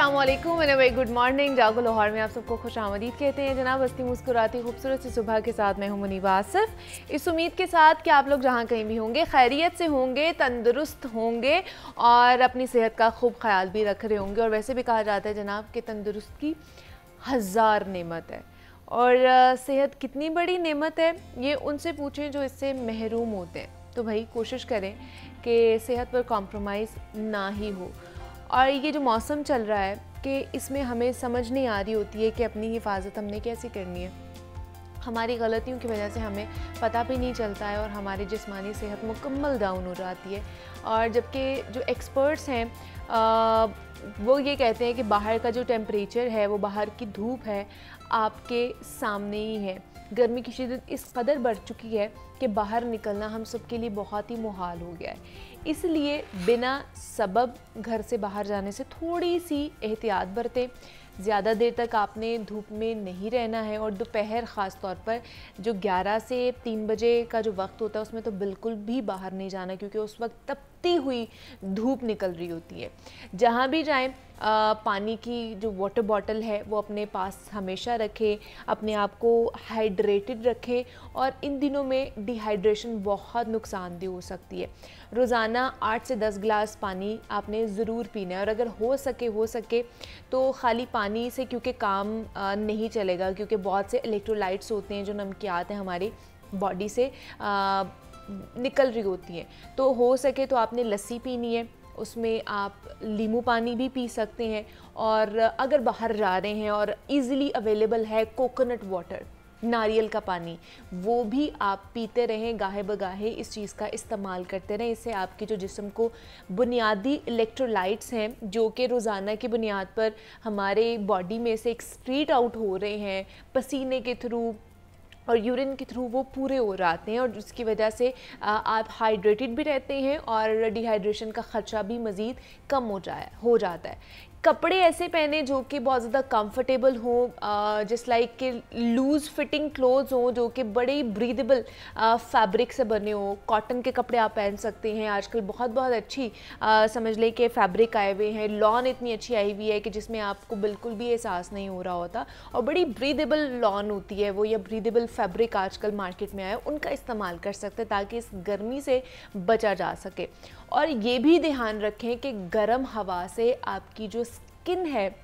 असलम मैंने भाई good morning जागो लाहौर में आप सबको खुश आमदीद कहते हैं जनाब हस्ती मुस्कुराती खूबसूरत सी सुबह के साथ मैं हूं मुनीब आसिफ इस उम्मीद के साथ कि आप लोग जहां कहीं भी होंगे खैरियत से होंगे तंदुरुस्त होंगे और अपनी सेहत का खूब ख्याल भी रख रहे होंगे और वैसे भी कहा जाता है जनाब कि तंदुरुस्त की हज़ार नमत है और सेहत कितनी बड़ी नमत है ये उनसे पूछें जो इससे महरूम होते हैं तो भाई कोशिश करें कि सेहत पर कॉम्प्रोमाइज़ ना ही हो और ये जो मौसम चल रहा है कि इसमें हमें समझ नहीं आ रही होती है कि अपनी हिफाजत हमने कैसे करनी है हमारी गलतियों की वजह से हमें पता भी नहीं चलता है और हमारी जिसमानी सेहत मुकम्मल डाउन हो जाती है और जबकि जो एक्सपर्ट्स हैं आ, वो ये कहते हैं कि बाहर का जो टेम्परेचर है वो बाहर की धूप है आपके सामने ही है गर्मी की शिदत इस कदर बढ़ चुकी है कि बाहर निकलना हम सब के लिए बहुत ही मुहाल हो गया है इसलिए बिना सबब घर से बाहर जाने से थोड़ी सी एहतियात बरतें ज़्यादा देर तक आपने धूप में नहीं रहना है और दोपहर ख़ास तौर पर जो 11 से 3 बजे का जो वक्त होता है उसमें तो बिल्कुल भी बाहर नहीं जाना क्योंकि उस वक्त तपती हुई धूप निकल रही होती है जहाँ भी जाएँ पानी की जो वाटर बॉटल है वो अपने पास हमेशा रखें अपने आप को हाइड्रेटेड रखें और इन दिनों में डिहाइड्रेशन बहुत नुकसानदेह हो सकती है रोज़ाना आठ से दस गिलास पानी आपने ज़रूर पीना है और अगर हो सके हो सके तो खाली पानी से क्योंकि काम नहीं चलेगा क्योंकि बहुत से इलेक्ट्रोलाइट्स होते हैं जो नमकियात हैं हमारी बॉडी से निकल रही होती हैं तो हो सके तो आपने लस्सी पीनी है उसमें आप लीमू पानी भी पी सकते हैं और अगर बाहर जा रहे हैं और इजीली अवेलेबल है कोकोनट वाटर नारियल का पानी वो भी आप पीते रहें गाहे बगाहे इस चीज़ का इस्तेमाल करते रहें इससे आपके जो जिसम को बुनियादी इलेक्ट्रोलाइट्स हैं जो कि रोज़ाना की बुनियाद पर हमारे बॉडी में से एक्सक्रीट आउट हो रहे हैं पसीने के थ्रू और यूरिन के थ्रू वो पूरे हो जाते हैं और जिसकी वजह से आप हाइड्रेटेड भी रहते हैं और डिहाइड्रेशन का ख़र्चा भी मज़ीद कम हो जाए हो जाता है कपड़े ऐसे पहने जो कि बहुत ज़्यादा कंफर्टेबल हों जिस लाइक के लूज़ फिटिंग क्लोथ्स हों जो कि बड़े ब्रीदेबल फैब्रिक से बने हों कॉटन के कपड़े आप पहन सकते हैं आजकल बहुत बहुत अच्छी आ, समझ लें कि फैब्रिक आए हुए हैं लॉन इतनी अच्छी आई हुई है कि जिसमें आपको बिल्कुल भी एहसास नहीं हो रहा होता और बड़ी ब्रीदेबल लॉन होती है वो या ब्रीदेबल फैब्रिक आजकल मार्केट में आया उनका इस्तेमाल कर सकते हैं ताकि इस गर्मी से बचा जा सके और ये भी ध्यान रखें कि गर्म हवा से आपकी जो स्किन है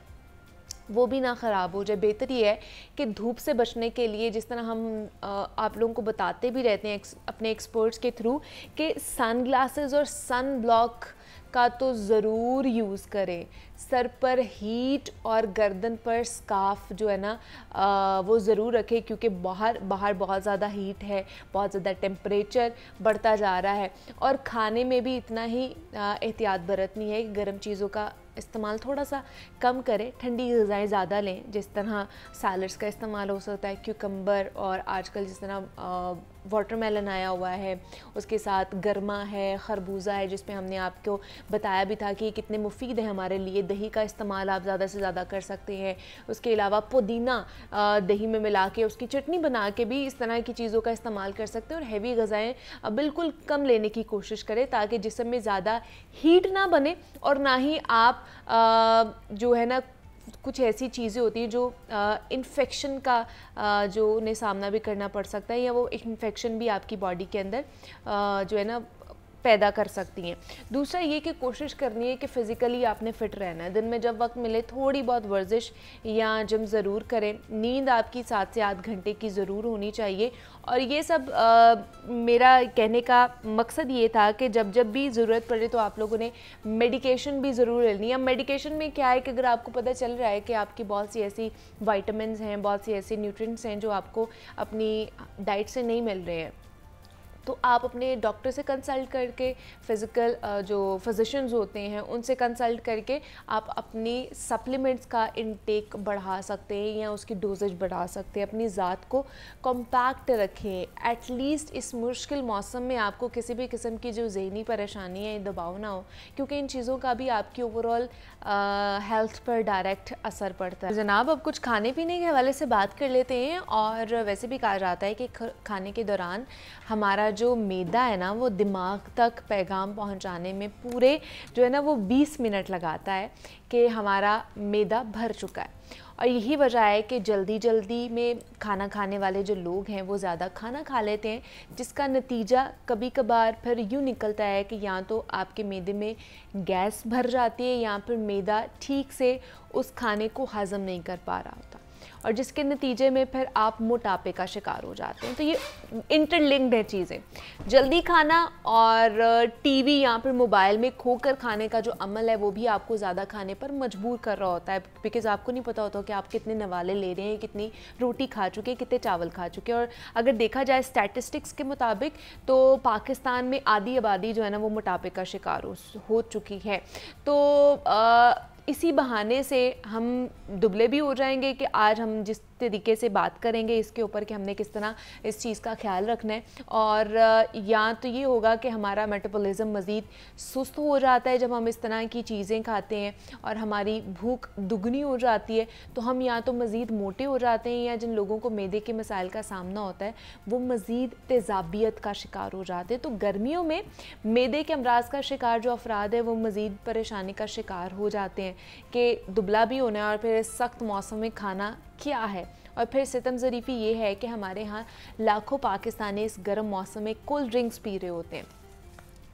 वो भी ना ख़राब हो जाए बेहतर ये है कि धूप से बचने के लिए जिस तरह हम आप लोगों को बताते भी रहते हैं अपने एक्सपर्ट्स के थ्रू कि सन और सन ब्लॉक का तो ज़रूर यूज़ करें सर पर हीट और गर्दन पर स्काफ जो है ना आ, वो ज़रूर रखें क्योंकि बाहर बाहर बहुत ज़्यादा हीट है बहुत ज़्यादा टेम्परेचर बढ़ता जा रहा है और खाने में भी इतना ही एहतियात बरतनी है गर्म चीज़ों का इस्तेमाल थोड़ा सा कम करें ठंडी गज़ाएँ ज़्यादा लें जिस तरह सैलड्स का इस्तेमाल हो सकता है क्यूकम्बर और आजकल जिस तरह वाटरमेलन आया हुआ है उसके साथ गर्मा है खरबूजा है जिसमें हमने आपको बताया भी था कि कितने मुफीद है हमारे लिए दही का इस्तेमाल आप ज़्यादा से ज़्यादा कर सकते हैं उसके अलावा पुदीना दही में मिला के उसकी चटनी बना के भी इस तरह की चीज़ों का इस्तेमाल कर सकते हैं और हैवी गज़ाएँ बिल्कुल कम लेने की कोशिश करें ताकि जिसम में ज़्यादा हीट ना बने और ना ही आप जो है ना कुछ ऐसी चीज़ें होती हैं जो इन्फेक्शन का आ, जो उन्हें सामना भी करना पड़ सकता है या वो इन्फेक्शन भी आपकी बॉडी के अंदर आ, जो है ना पैदा कर सकती हैं दूसरा ये कि कोशिश करनी है कि फ़िज़िकली आपने फ़िट रहना है दिन में जब वक्त मिले थोड़ी बहुत वर्जिश या जिम ज़रूर करें नींद आपकी सात से आठ घंटे की ज़रूर होनी चाहिए और ये सब आ, मेरा कहने का मकसद ये था कि जब जब भी ज़रूरत पड़े तो आप लोगों ने मेडिकेशन भी ज़रूर लेनी है मेडिकेशन में क्या है कि अगर आपको पता चल रहा है कि आपकी बहुत सी ऐसी वाइटमिन हैं बहुत सी ऐसे न्यूट्रिएंट्स हैं जो आपको अपनी डाइट से नहीं मिल रहे हैं तो आप अपने डॉक्टर से कंसल्ट करके फिज़िकल जो फिजिशंस होते हैं उनसे कंसल्ट करके आप अपनी सप्लीमेंट्स का इनटेक बढ़ा सकते हैं या उसकी डोजेज बढ़ा सकते हैं अपनी ज़ात को कॉम्पैक्ट रखें एटलीस्ट इस मुश्किल मौसम में आपको किसी भी किस्म की जो जहनी परेशानी है दबाव ना हो क्योंकि इन चीज़ों का भी आपकी ओवरऑल हेल्थ पर डायरेक्ट असर पड़ता है जनाब अब कुछ खाने पीने के हवाले से बात कर लेते हैं और वैसे भी कहा जाता है कि खाने के दौरान हमारा जो मैदा है ना वो दिमाग तक पैगाम पहुंचाने में पूरे जो है ना वो 20 मिनट लगाता है कि हमारा मैदा भर चुका है और यही वजह है कि जल्दी जल्दी में खाना खाने वाले जो लोग हैं वो ज़्यादा खाना खा लेते हैं जिसका नतीजा कभी कभार फिर यूँ निकलता है कि या तो आपके मैदे में गैस भर जाती है या फिर मैदा ठीक से उस खाने को हज़म नहीं कर पा रहा होता और जिसके नतीजे में फिर आप मोटापे का शिकार हो जाते हैं तो ये इंटरलिंक्ड है चीज़ें जल्दी खाना और टीवी या फिर मोबाइल में खोकर खाने का जो अमल है वो भी आपको ज़्यादा खाने पर मजबूर कर रहा होता है बिकॉज़ आपको नहीं पता होता कि आप कितने नवाले ले रहे हैं कितनी रोटी खा चुके हैं कितने चावल खा चुके हैं और अगर देखा जाए स्टैटिस्टिक्स के मुताबिक तो पाकिस्तान में आधी आबादी जो है ना वो मोटापे का शिकार हो चुकी है तो आ, इसी बहाने से हम दुबले भी हो जाएंगे कि आज हम जिस तरीके से बात करेंगे इसके ऊपर कि हमने किस तरह इस चीज़ का ख्याल रखना है और या तो ये होगा कि हमारा मेटाबॉलिज्म मज़ीद सुस्त हो जाता है जब हम इस तरह की चीज़ें खाते हैं और हमारी भूख दुगनी हो जाती है तो हम या तो मज़ीद मोटे हो जाते हैं या जिन लोगों को मैदे के मसाइल का सामना होता है वो मज़ीद तेज़ाबियत का शिकार हो जाते हैं तो गर्मियों में मैदे के अमराज का शिकार जो अफराद है वो मज़ीद परेशानी का शिकार हो जाते हैं कि दुबला भी होना है और फिर सख्त मौसम में खाना क्या है और फिर सितम ज़रीफी ये है कि हमारे यहाँ लाखों पाकिस्तानी इस गर्म मौसम में कोल्ड ड्रिंक्स पी रहे होते हैं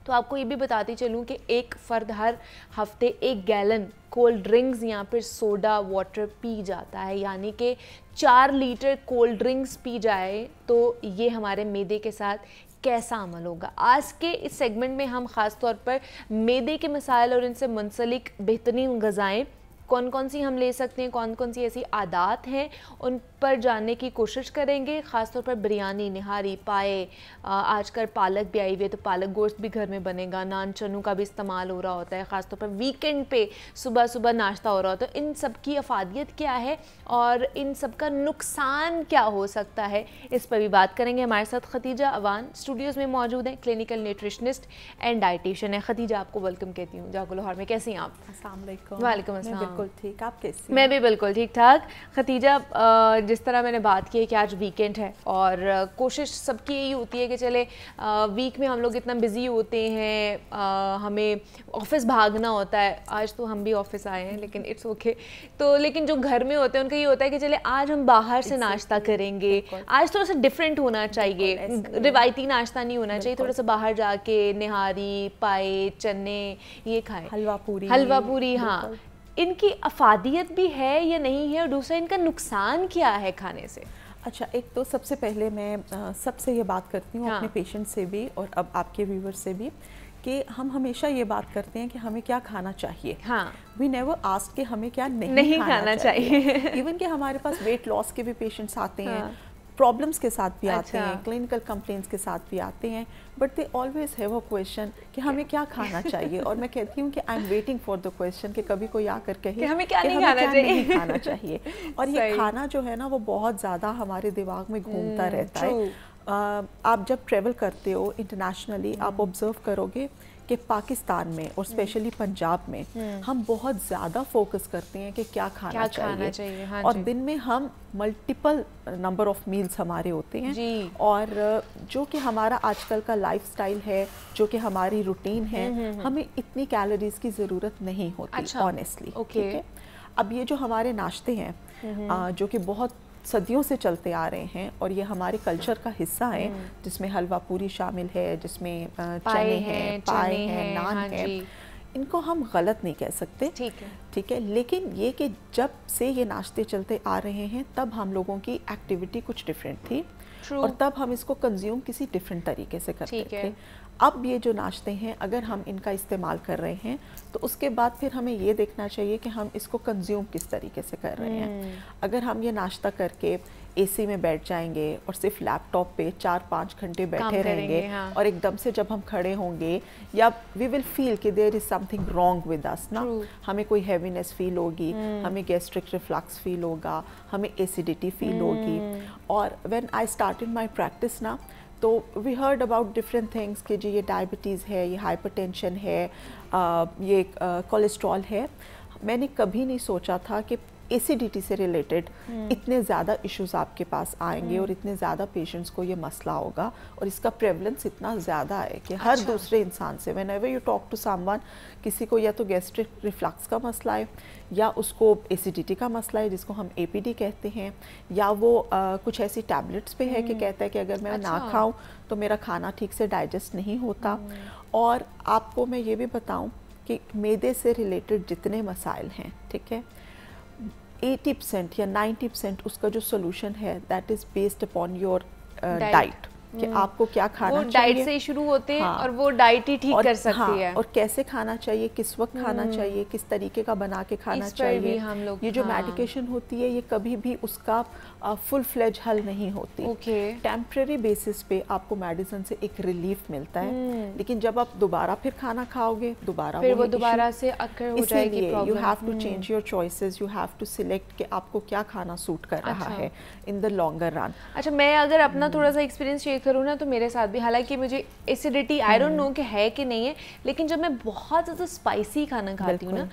तो आपको ये भी बताती चलूँ कि एक फ़र्द हर हफ्ते एक गैलन कोल्ड ड्रिंक्स या फिर सोडा वाटर पी जाता है यानी कि चार लीटर कोल्ड ड्रिंक्स पी जाए तो ये हमारे मैदे के साथ कैसा अमल होगा आज के इस सेगमेंट में हम ख़ास तौर पर मैदे के मसाइल और इनसे मुंसलिक बेहतरीन गज़ाएँ कौन कौन सी हम ले सकते हैं कौन कौन सी ऐसी आदात हैं उन पर जानने की कोशिश करेंगे ख़ासतौर पर बिरयानी निहारी पाए आजकल पालक भी आई हुई है तो पालक गोश्त भी घर में बनेगा नान चनू का भी इस्तेमाल हो रहा होता है ख़ासतौर पर वीकेंड पे सुबह सुबह नाश्ता हो रहा होता है इन सब की अफादियत क्या है और इन सब का नुकसान क्या हो सकता है इस पर भी बात करेंगे हमारे साथ खतीजा अवान स्टूडियोज़ में मौजूद हैं क्लिनिकल न्यूट्रिशनिस्ट एंड डाइटिशन है खतीजा आपको वेलकम कहती हूँ जागो लाहौर में कैसी हैं आप वाले बिल्कुल ठीक आप कैसे मैं भी बिल्कुल ठीक ठाक खतीजा जिस तरह मैंने बात की है कि आज वीकेंड है और कोशिश सबकी यही होती है कि चले वीक में हम लोग इतना बिज़ी होते हैं हमें ऑफिस भागना होता है आज तो हम भी ऑफिस आए हैं लेकिन इट्स ओके तो लेकिन जो घर में होते हैं उनका ये होता है कि चले आज हम बाहर से नाश्ता करेंगे आज थोड़ा सा डिफरेंट होना चाहिए रिवायती नाश्ता नहीं होना चाहिए थोड़ा सा बाहर जाके निहारी पाए चने ये खाए हलवा पूरी हलवा पूरी हाँ इनकी अफादियत भी है या नहीं है और दूसरा इनका नुकसान क्या है खाने से अच्छा एक तो सबसे पहले मैं सबसे ये बात करती हूँ हाँ। अपने पेशेंट से भी और अब आपके व्यूवर से भी कि हम हमेशा ये बात करते हैं कि हमें क्या खाना चाहिए हाँ वी नेवर आस्क कि हमें क्या नहीं, नहीं खाना, खाना चाहिए इवन कि हमारे पास वेट लॉस के भी पेशेंट्स आते हाँ. हैं प्रॉब्लम्स के साथ भी अच्छा। आते हैं क्लिनिकल कंप्लेंट्स के साथ भी आते हैं but they always have a question कि हमें क्या खाना चाहिए और मैं कहती हूँ कि I am waiting for the question कि कभी कोई आकर कहे कि हमें क्या, कि नहीं, हमें खाना क्या नहीं खाना चाहिए और ये खाना जो है ना वो बहुत ज़्यादा हमारे दिमाग में घूमता हम्म, रहता है आप जब ट्रेवल करते हो इंटरनेशनली आप ऑब्ज़र्व हम्म। करोगे कि पाकिस्तान में और स्पेशली हम्म। पंजाब में हम्म। हम बहुत ज़्यादा फोकस करते हैं कि क्या खाना क्या चाहिए, खाना चाहिए हाँ और दिन में हम मल्टीपल नंबर ऑफ मील्स हमारे होते हैं और जो कि हमारा आजकल का लाइफस्टाइल है जो कि हमारी रूटीन है हम्म, हमें इतनी कैलोरीज की ज़रूरत नहीं होती ऑनेस्टली अच्छा, ओके अब ये जो हमारे नाश्ते हैं जो कि बहुत सदियों से चलते आ रहे हैं और ये हमारे कल्चर का हिस्सा है हम्म। जिसमें हलवा पूरी शामिल है जिसमें चने हैं पाए हैं हाँ नान हाँ है इनको हम गलत नहीं कह सकते ठीक है ठीक है लेकिन ये कि जब से ये नाश्ते चलते आ रहे हैं तब हम लोगों की एक्टिविटी कुछ डिफरेंट थी True. और तब हम इसको कंज्यूम किसी डिफरेंट तरीके से करते थे अब ये जो नाश्ते हैं अगर हम इनका इस्तेमाल कर रहे हैं तो उसके बाद फिर हमें ये देखना चाहिए कि हम इसको कंज्यूम किस तरीके से कर रहे हैं हम्म। अगर हम ये नाश्ता करके एसी में बैठ जाएंगे और सिर्फ लैपटॉप पे चार पाँच घंटे बैठे रहेंगे हाँ. और एकदम से जब हम खड़े होंगे या वी विल फील कि there is something wrong with us ना हमें कोई हैवीनेस फील होगी हम्म। हमें गैस्ट्रिक रिफ्लक्स फील होगा हमें एसिडिटी फील होगी हम्म। और when I start in my practice ना तो we heard about different things कि जी ये डायबिटीज़ है ये हाइपरटेंशन है आ, ये कोलेस्ट्रॉल है मैंने कभी नहीं सोचा था कि एसिडिटी से रिलेटेड हम्म। इतने ज़्यादा इश्यूज आपके पास आएंगे हम्म। और इतने ज़्यादा पेशेंट्स को ये मसला होगा और इसका प्रेवलेंस इतना ज़्यादा है कि हर अच्छा। दूसरे इंसान से whenever you talk to someone किसी को या तो गैस्ट्रिक रिफ्लक्स का मसला है या उसको एसिडिटी का मसला है जिसको हम ए कहते हैं या वो आ, कुछ ऐसी टैबलेट्स पे है कि हम्म। कहता है कि अगर मैं अच्छा। ना खाऊँ तो मेरा खाना ठीक से डाइजेस्ट नहीं होता और आपको मैं ये भी बताऊँ कि मैदे से रिलेटेड जितने मसाइल हैं ठीक है 80 परसेंट या 90 परसेंट उसका जो सोल्यूशन है that is based upon your diet कि हम्म। आपको क्या खाना वो डाइट से शुरू होते हैं हाँ, और वो डाइट ही ठीक कर सकती हाँ, है और कैसे खाना चाहिए किस वक्त खाना हम्म। चाहिए किस तरीके का बना के खाना चाहिए हम लोग ये जो हाँ, मेडिकेशन होती है ये कभी भी उसका फुल फ्लेज हल नहीं होती टेम्प्रेरी बेसिस पे आपको मेडिसिन से एक रिलीफ मिलता है हम्म। लेकिन जब आप दोबारा फिर खाना खाओगे दोबारा फिर वो दोबारा से हो जाएगी you have to change your choices you have to select कि आपको क्या खाना सूट कर रहा अच्छा। है इन द लॉन्गर रन अच्छा मैं अगर अपना थोड़ा सा एक्सपीरियंस लेकर करूँ ना तो मेरे साथ भी हालांकि मुझे एसिडिटी आई डोंट नो कि है कि नहीं है लेकिन जब मैं बहुत ज़्यादा स्पाइसी खाना खाती हूँ ना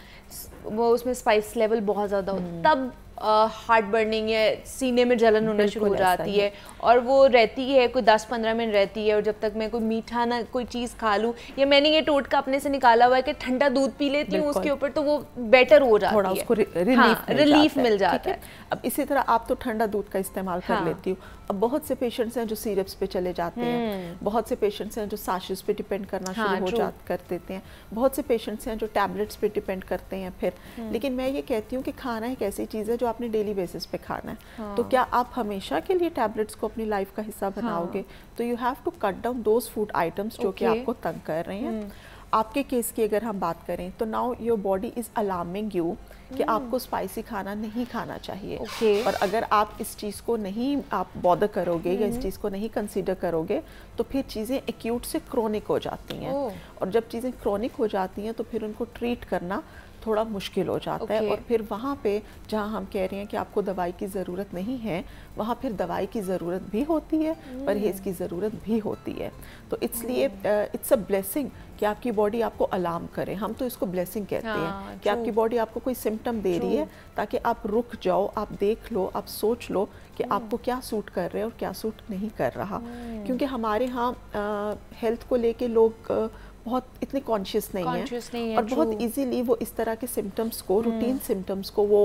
वो उसमें स्पाइस लेवल बहुत ज़्यादा हो तब हार्ट बर्निंग है सीने में जलन होना शुरू हो जाती है।, है और वो रहती है कोई दस पंद्रह मिनट रहती है और जब तक मैं कोई मीठा ना कोई चीज़ खा लूँ या मैंने ये टोटका अपने से निकाला हुआ है कि ठंडा दूध पी लेती हूँ उसके ऊपर तो वो बेटर हो हाँ, जाता है उसको रिलीफ हाँ, मिल रिलीफ जाता मिल जाता है अब इसी तरह आप तो ठंडा दूध का इस्तेमाल कर हाँ। लेती हूँ अब बहुत से पेशेंट्स हैं जो सीरप्स पे चले जाते हैं हम्म। बहुत से पेशेंट्स हैं जो साशिज पे डिपेंड करना हाँ, शुरू हो जाते कर देते हैं बहुत से पेशेंट्स हैं जो टैबलेट्स पे डिपेंड करते हैं फिर हम्म। लेकिन मैं ये कहती हूँ कि खाना एक ऐसी चीज़ है जो आपने डेली बेसिस पे खाना है हाँ। तो क्या आप हमेशा के लिए टैबलेट्स को अपनी लाइफ का हिस्सा हाँ। बनाओगे हाँ। तो you have to cut down those food items जो कि आपको तंग कर रहे हैं हम्म। आपके केस की अगर हम बात करें तो now your body is alarming you कि hmm. आपको स्पाइसी खाना नहीं खाना चाहिए okay. और अगर आप इस चीज़ को नहीं आप बॉदर करोगे या इस hmm. चीज़ को नहीं कंसिडर करोगे तो फिर चीज़ें एक्यूट से क्रोनिक हो जाती हैं oh. और जब चीज़ें क्रोनिक हो जाती हैं तो फिर उनको ट्रीट करना थोड़ा मुश्किल हो जाता okay. है और फिर वहाँ पे जहाँ हम कह रहे हैं कि आपको दवाई की ज़रूरत नहीं है वहाँ फिर दवाई की ज़रूरत भी होती है परहेज़ hmm. की ज़रूरत भी होती है तो इसलिए इट्स hmm. अ ब्लेसिंग कि आपकी बॉडी आपको अलार्म करे हम तो इसको ब्लेसिंग कहते हाँ, हैं कि आपकी बॉडी आपको कोई सिम्टम दे रही है ताकि आप रुक जाओ आप देख लो आप सोच लो कि hmm. आपको क्या सूट कर रहे हैं और क्या सूट नहीं कर रहा क्योंकि हमारे यहाँ हेल्थ को लेके लोग आ, बहुत इतने कॉन्शियस नहीं, है, नहीं है और true. बहुत इजीली वो इस तरह के सिम्टम्स को रूटीन hmm। सिम्टम्स को वो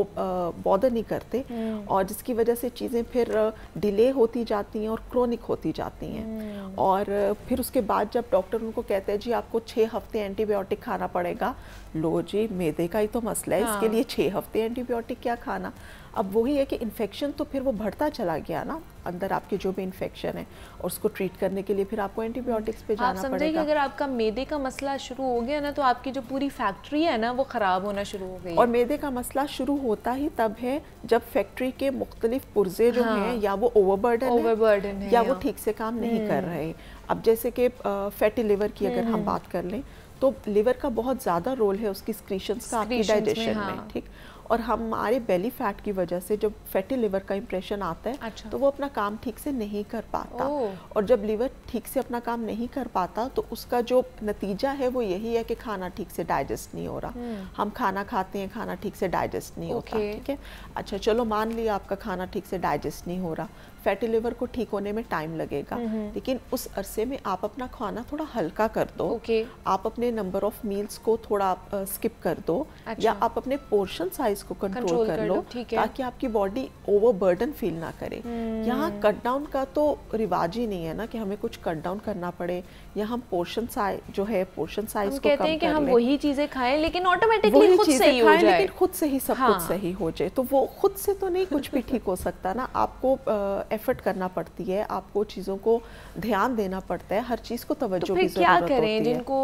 बॉदर नहीं करते hmm। और जिसकी वजह से चीज़ें फिर डिले होती जाती हैं और क्रोनिक होती जाती हैं hmm। और फिर उसके बाद जब डॉक्टर उनको कहते हैं जी आपको छः हफ्ते एंटीबायोटिक खाना पड़ेगा लो जी मेदे का ही तो मसला है हाँ। इसके लिए छः हफ्ते एंटीबायोटिक क्या खाना अब वही है कि इन्फेक्शन तो फिर वो बढ़ता चला गया ना अंदर आपके जो भी इन्फेक्शन है और उसको ट्रीट करने के लिए फिर आपको एंटीबायोटिक्स पे जाना आप पड़ेगा अगर आपका मेदे का मसला शुरू हो गया ना तो आपकी जो पूरी फैक्ट्री है ना वो ख़राब होना शुरू हो गई और मेदे का मसला शुरू होता ही तब है जब फैक्ट्री के मुख्तलिफ पुर्जे जो हाँ। हैं या वो ओवरबर्डन ओवरबर्डन या वो ठीक से काम नहीं कर हम्म। रहे अब जैसे कि फैटी लिवर की अगर हम हम्म। बात कर लें तो लिवर का बहुत ज़्यादा रोल है उसकी स्क्रीशन का आपकी डाइजेशन में हाँ। ठीक और हमारे बेली फैट की वजह से जब फैटी लिवर का इम्प्रेशन आता है अच्छा। तो वो अपना काम ठीक से नहीं कर पाता और जब लिवर ठीक से अपना काम नहीं कर पाता तो उसका जो नतीजा है वो यही है कि खाना ठीक से डाइजेस्ट नहीं हो रहा हम्म। हम खाना खाते हैं खाना ठीक से डाइजेस्ट नहीं होता ठीक है अच्छा चलो मान लिया आपका खाना ठीक से डाइजेस्ट नहीं हो रहा फैटी लिवर को ठीक होने में टाइम लगेगा हम्म, हम्म। लेकिन उस अरसे में आप अपना खाना थोड़ा हल्का कर दो okay. आप अपने नंबर ऑफ मील्स को थोड़ा स्किप कर दो अच्छा। या आप अपने पोर्शन साइज को कंट्रोल कर, कर लो ताकि आपकी बॉडी ओवरबर्डन फील ना करे यहाँ कट हम्म। डाउन का तो रिवाज ही नहीं है ना कि हमें कुछ कट डाउन करना पड़े या हम पोर्शन साइज जो है पोर्शन साइज को कहते हैं कि हम वही चीज़ें खाएं लेकिन ऑटोमेटिकली खुद ही हो जाए लेकिन खुद से ही सब हाँ। कुछ सही हो जाए तो वो खुद से तो नहीं कुछ भी ठीक हो सकता ना आपको एफर्ट करना पड़ती है आपको चीज़ों को ध्यान देना पड़ता है हर चीज़ को तो तवज्जो की क्या करें जिनको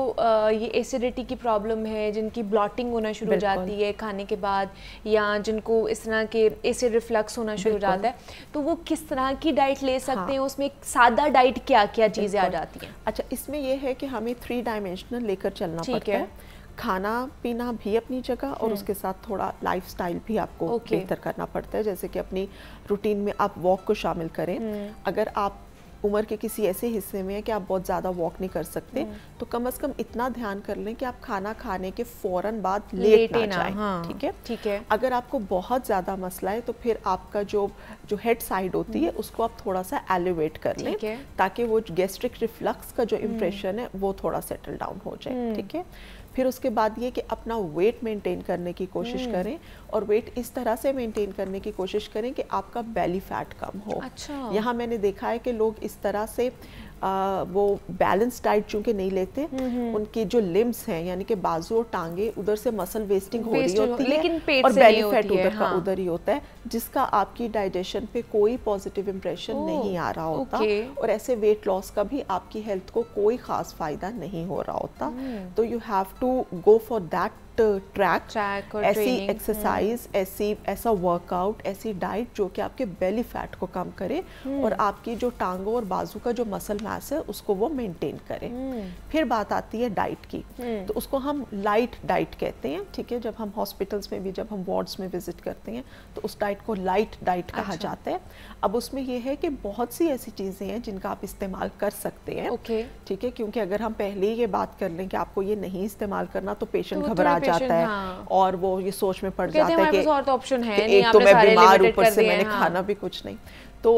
ये एसिडिटी की प्रॉब्लम है जिनकी ब्लॉटिंग होना शुरू हो जाती है खाने के बाद या जिनको इस तरह के एसिड रिफ्लक्स होना शुरू हो जाता है तो वो किस तरह की डाइट ले सकते हाँ। हैं उसमें सादा डाइट क्या क्या चीज़ें आ जाती है अच्छा इसमें यह है कि हमें थ्री डायमेंशनल लेकर चलना पड़ता है, है। खाना पीना भी अपनी जगह और हम्म। उसके साथ थोड़ा लाइफस्टाइल भी आपको बेहतर करना पड़ता है जैसे कि अपनी रूटीन में आप वॉक को शामिल करें हम्म। अगर आप उम्र के किसी ऐसे हिस्से में है कि आप बहुत ज़्यादा वॉक नहीं कर सकते हम्म। तो कम अज़ कम इतना ध्यान कर लें कि आप खाना खाने के फौरन बाद लेट, लेट ना जाएं हाँ। ठीक है ठीक है अगर आपको बहुत ज़्यादा मसला है तो फिर आपका जो जो हेड साइड होती है हम्म। उसको आप थोड़ा सा एलिवेट कर लें ताकि वो गैस्ट्रिक रिफ्लक्स का जो इम्प्रेशन हम्म। है वो थोड़ा सेटल डाउन हो जाए ठीक है फिर उसके बाद ये कि अपना वेट मेंटेन करने की कोशिश हम्म। करें और वेट इस तरह से मेंटेन करने की कोशिश करें कि आपका बेली फैट कम हो अच्छा। यहाँ मैंने देखा है कि लोग इस तरह से आ, वो बैलेंस डाइट चूंकि नहीं लेते उनकी जो लिम्स हैं यानी कि बाजू और टांगे उधर से मसल वेस्टिंग हो रही होती है लेकिन पेट और बेली फैट उधर का हाँ। उधर ही होता है जिसका आपकी डाइजेशन पे कोई पॉजिटिव इम्प्रेशन नहीं आ रहा होता और ऐसे वेट लॉस का भी आपकी हेल्थ को कोई खास फायदा नहीं हो रहा होता हम्म। तो you have to go for that track track ऐसी एक्सरसाइज हम्म। ऐसी ऐसा वर्कआउट ऐसी डाइट जो कि आपके बेली फैट को कम करे हम्म। और आपकी जो टांगों और बाजू का जो मसल मास है उसको वो मेंटेन करे हम्म। फिर बात आती है डाइट की तो उसको हम लाइट डाइट कहते हैं ठीक है जब हम हॉस्पिटल्स में भी जब हम वार्ड्स में विजिट करते हैं तो उस डाइट को लाइट डाइट कहा अच्छा। जाता है अब उसमें यह है कि बहुत सी ऐसी चीज़ें हैं जिनका आप इस्तेमाल कर सकते हैं ठीक है क्योंकि अगर हम पहले ही ये बात कर लें कि आपको ये नहीं इस्तेमाल करना तो पेशेंट तो घबरा जाता है हाँ। और वो ये सोच में पड़ जाता है कि तो ऑप्शन है नहीं, एक तो मैं बीमार ऊपर से मैंने हाँ। खाना भी कुछ नहीं तो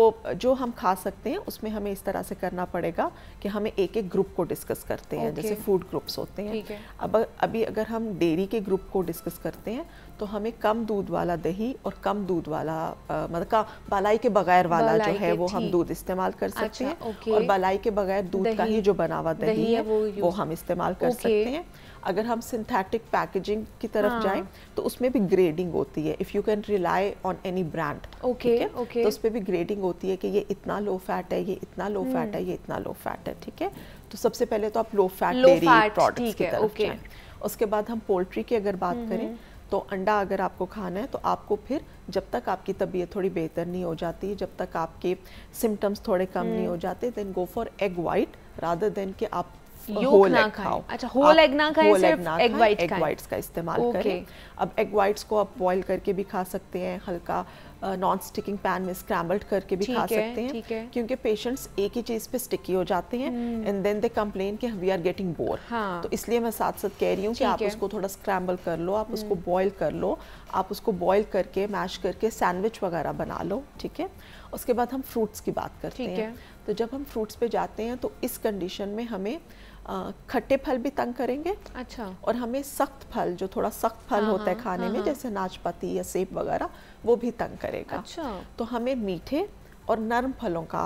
जो हम खा सकते हैं उसमें हमें इस तरह से करना पड़ेगा कि हमें एक एक ग्रुप को डिस्कस करते हैं जैसे फूड ग्रुप्स होते हैं अब अभी अगर हम डेयरी के ग्रुप को डिस्कस करते हैं तो हमें कम दूध वाला दही और कम दूध वाला मतलब का बलाई के बगैर वाला जो है वो हम दूध इस्तेमाल कर अच्छा, सकते अच्छा, हैं और बलाई के बगैर दूध का ही जो बना हुआ दही, दही है वो, वो हम इस्तेमाल कर सकते हैं अगर हम सिंथेटिक पैकेजिंग की तरफ हाँ। जाएं तो उसमें भी ग्रेडिंग होती है if you can rely on any brand okay okay तो उस पर भी ग्रेडिंग होती है कि ये इतना लो फैट है ये इतना लो फैट हम्म। है ये इतना लो फैट है ठीक है तो सबसे पहले तो आप लो फैट डेयरी प्रोडक्ट्स की तरफ जाएं उसके बाद हम पोल्ट्री की अगर बात हम्म, करें हम्म। तो अंडा अगर आपको खाना है तो आपको फिर जब तक आपकी तबीयत थोड़ी बेहतर नहीं हो जाती जब तक आपके सिम्टम्स थोड़े कम नहीं हो हम्म। जाते then go for egg white rather than कि आप होल एग खाओ अच्छा होल एग ना खाएं सिर्फ एग एग वाइट्स का इस्तेमाल करें अब एग वाइट्स को आप बॉईल करके भी खा सकते हैं हल्का नॉन स्टिकिंग पैन में स्क्रैम्बल्ड करके भी खा है, सकते हैं है। क्योंकि पेशेंट्स एक ही चीज़ पे स्टिकी हो जाते हैं एंड देन दे कंप्लेन कि वी आर गेटिंग बोर तो इसलिए मैं साथ साथ कह रही हूँ कि आप उसको थोड़ा स्क्रैम्बल कर लो आप उसको बॉयल हम्म। कर लो आप उसको बॉयल करके मैश करके सैंडविच वगैरह बना लो ठीक है उसके बाद हम फ्रूट्स की बात करते हैं तो जब हम फ्रूट्स पे जाते हैं तो इस कंडीशन में हमें खट्टे फल भी तंग करेंगे अच्छा और हमें सख्त फल जो थोड़ा सख्त फल हाँ, होता है हाँ, खाने हाँ, में जैसे नाशपाती या सेब वगैरह वो भी तंग करेगा अच्छा तो हमें मीठे और नरम फलों का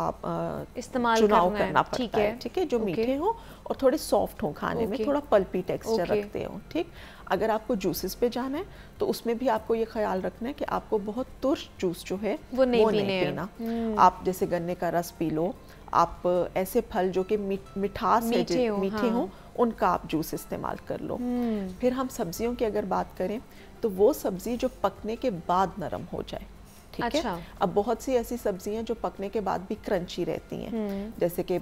इस्तेमाल चुनाव करना, करना पड़ता ठीक है, ठीक है जो मीठे हों और थोड़े सॉफ्ट हों खाने में थोड़ा पल्पी टेक्सचर रखते हों ठीक अगर आपको जूसेस पे जाना है तो उसमें भी आपको ये ख्याल रखना है कि आपको बहुत तुर्श जूस जो है वो नहीं, वो नहीं पीना हम्म। आप जैसे गन्ने का रस पी लो आप ऐसे फल जो कि मिठास मीठे हाँ। हों उनका आप जूस इस्तेमाल कर लो हम्म। फिर हम सब्जियों की अगर बात करें तो वो सब्जी जो पकने के बाद नरम हो जाए ठीक अच्छा। है अब बहुत सी ऐसी सब्जियां जो पकने के बाद भी क्रंची रहती हैं हम्म। जैसे कि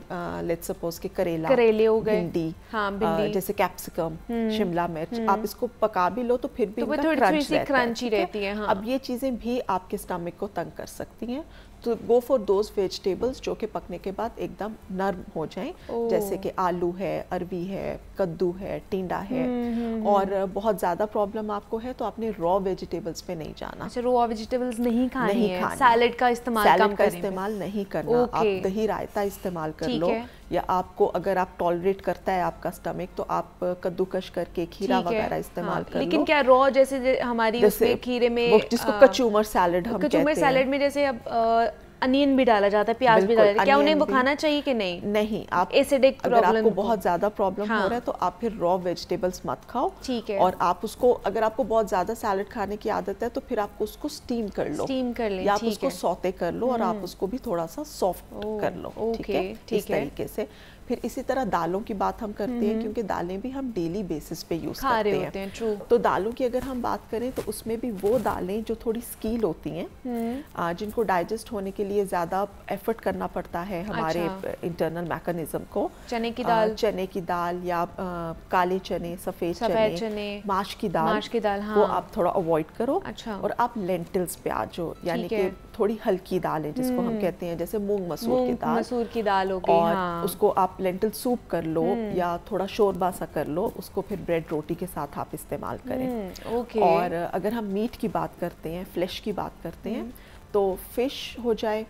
लेट्स सपोज के करेला करेले हो गए भिंडी हाँ, भिंडी जैसे कैप्सिकम हम्म। शिमला मिर्च हम्म। आप इसको पका भी लो तो फिर भी तो थोड़ी रहती है हाँ। अब ये चीजें भी आपके स्टमक को तंग कर सकती हैं तो गो फॉर दोज वेजिटेबल्स जो कि पकने के बाद एकदम नर्म हो जाएं oh. जैसे कि आलू है अरबी है कद्दू है टिंडा है hmm. और हम्म। बहुत ज़्यादा प्रॉब्लम आपको है तो आपने रॉ वेजिटेबल्स पे नहीं जाना अच्छा रॉ वेजिटेबल्स नहीं खाने नहीं खाने सैलड का इस्तेमाल सैलड का इस्तेमाल नहीं करना okay. आप दही रायता इस्तेमाल कर लो या आपको अगर आप टॉलरेट करता है आपका स्टमक तो आप कद्दूकश करके खीरा वगैरह हाँ, इस्तेमाल हाँ, कर लेकिन क्या रॉ जैसे हमारी खीरे में जिसको कचूमर सैलड हम कचूमर सैलड में जैसे अब अनियन भी डाला जाता है प्याज भी डाला जाता है क्या उन्हें वो खाना चाहिए कि नहीं नहीं आप एसिडिक अगर आपको बहुत ज़्यादा प्रॉब्लम हाँ। हो रहा है हाँ। तो आप फिर रॉ वेजिटेबल्स मत खाओ ठीक है और आप उसको अगर आपको बहुत ज़्यादा सैलड खाने की आदत है तो फिर आप उसको स्टीम कर लो स्टीम कर ले या आप उसको सौते कर लो और आप हम्म। उसको भी थोड़ा सा सॉफ्ट कर लो ठीक है इस तरीके से फिर इसी तरह दालों की बात हम करते हैं हम्म। क्योंकि दालें भी हम डेली बेसिस पे यूज़ करते हैं, हैं तो दालों की अगर हम बात करें तो उसमें भी वो दालें जो थोड़ी स्कील होती हैं हम्म। जिनको डाइजेस्ट होने के लिए ज़्यादा एफर्ट करना पड़ता है हमारे अच्छा। इंटरनल मैकेनिज्म को चने की दाल चने की दाल या काले चने सफ़ेद चने माश की दाल माश की दाल वो हाँ। आप थोड़ा अवॉइड करो अच्छा। और आप लेंटिल्स प्याज हो यानी कि थोड़ी हल्की दाल है जिसको हम हम्म। कहते हैं जैसे मूंग मसूर की दाल मसूर की दाल हो गई और हाँ। उसको आप लेंटल सूप कर लो हम्म। या थोड़ा शोरबा सा कर लो उसको फिर ब्रेड रोटी के साथ आप इस्तेमाल करें ओके हम्म, और अगर हम मीट की बात करते हैं फ्लैश की बात करते हैं तो फिश हो जाए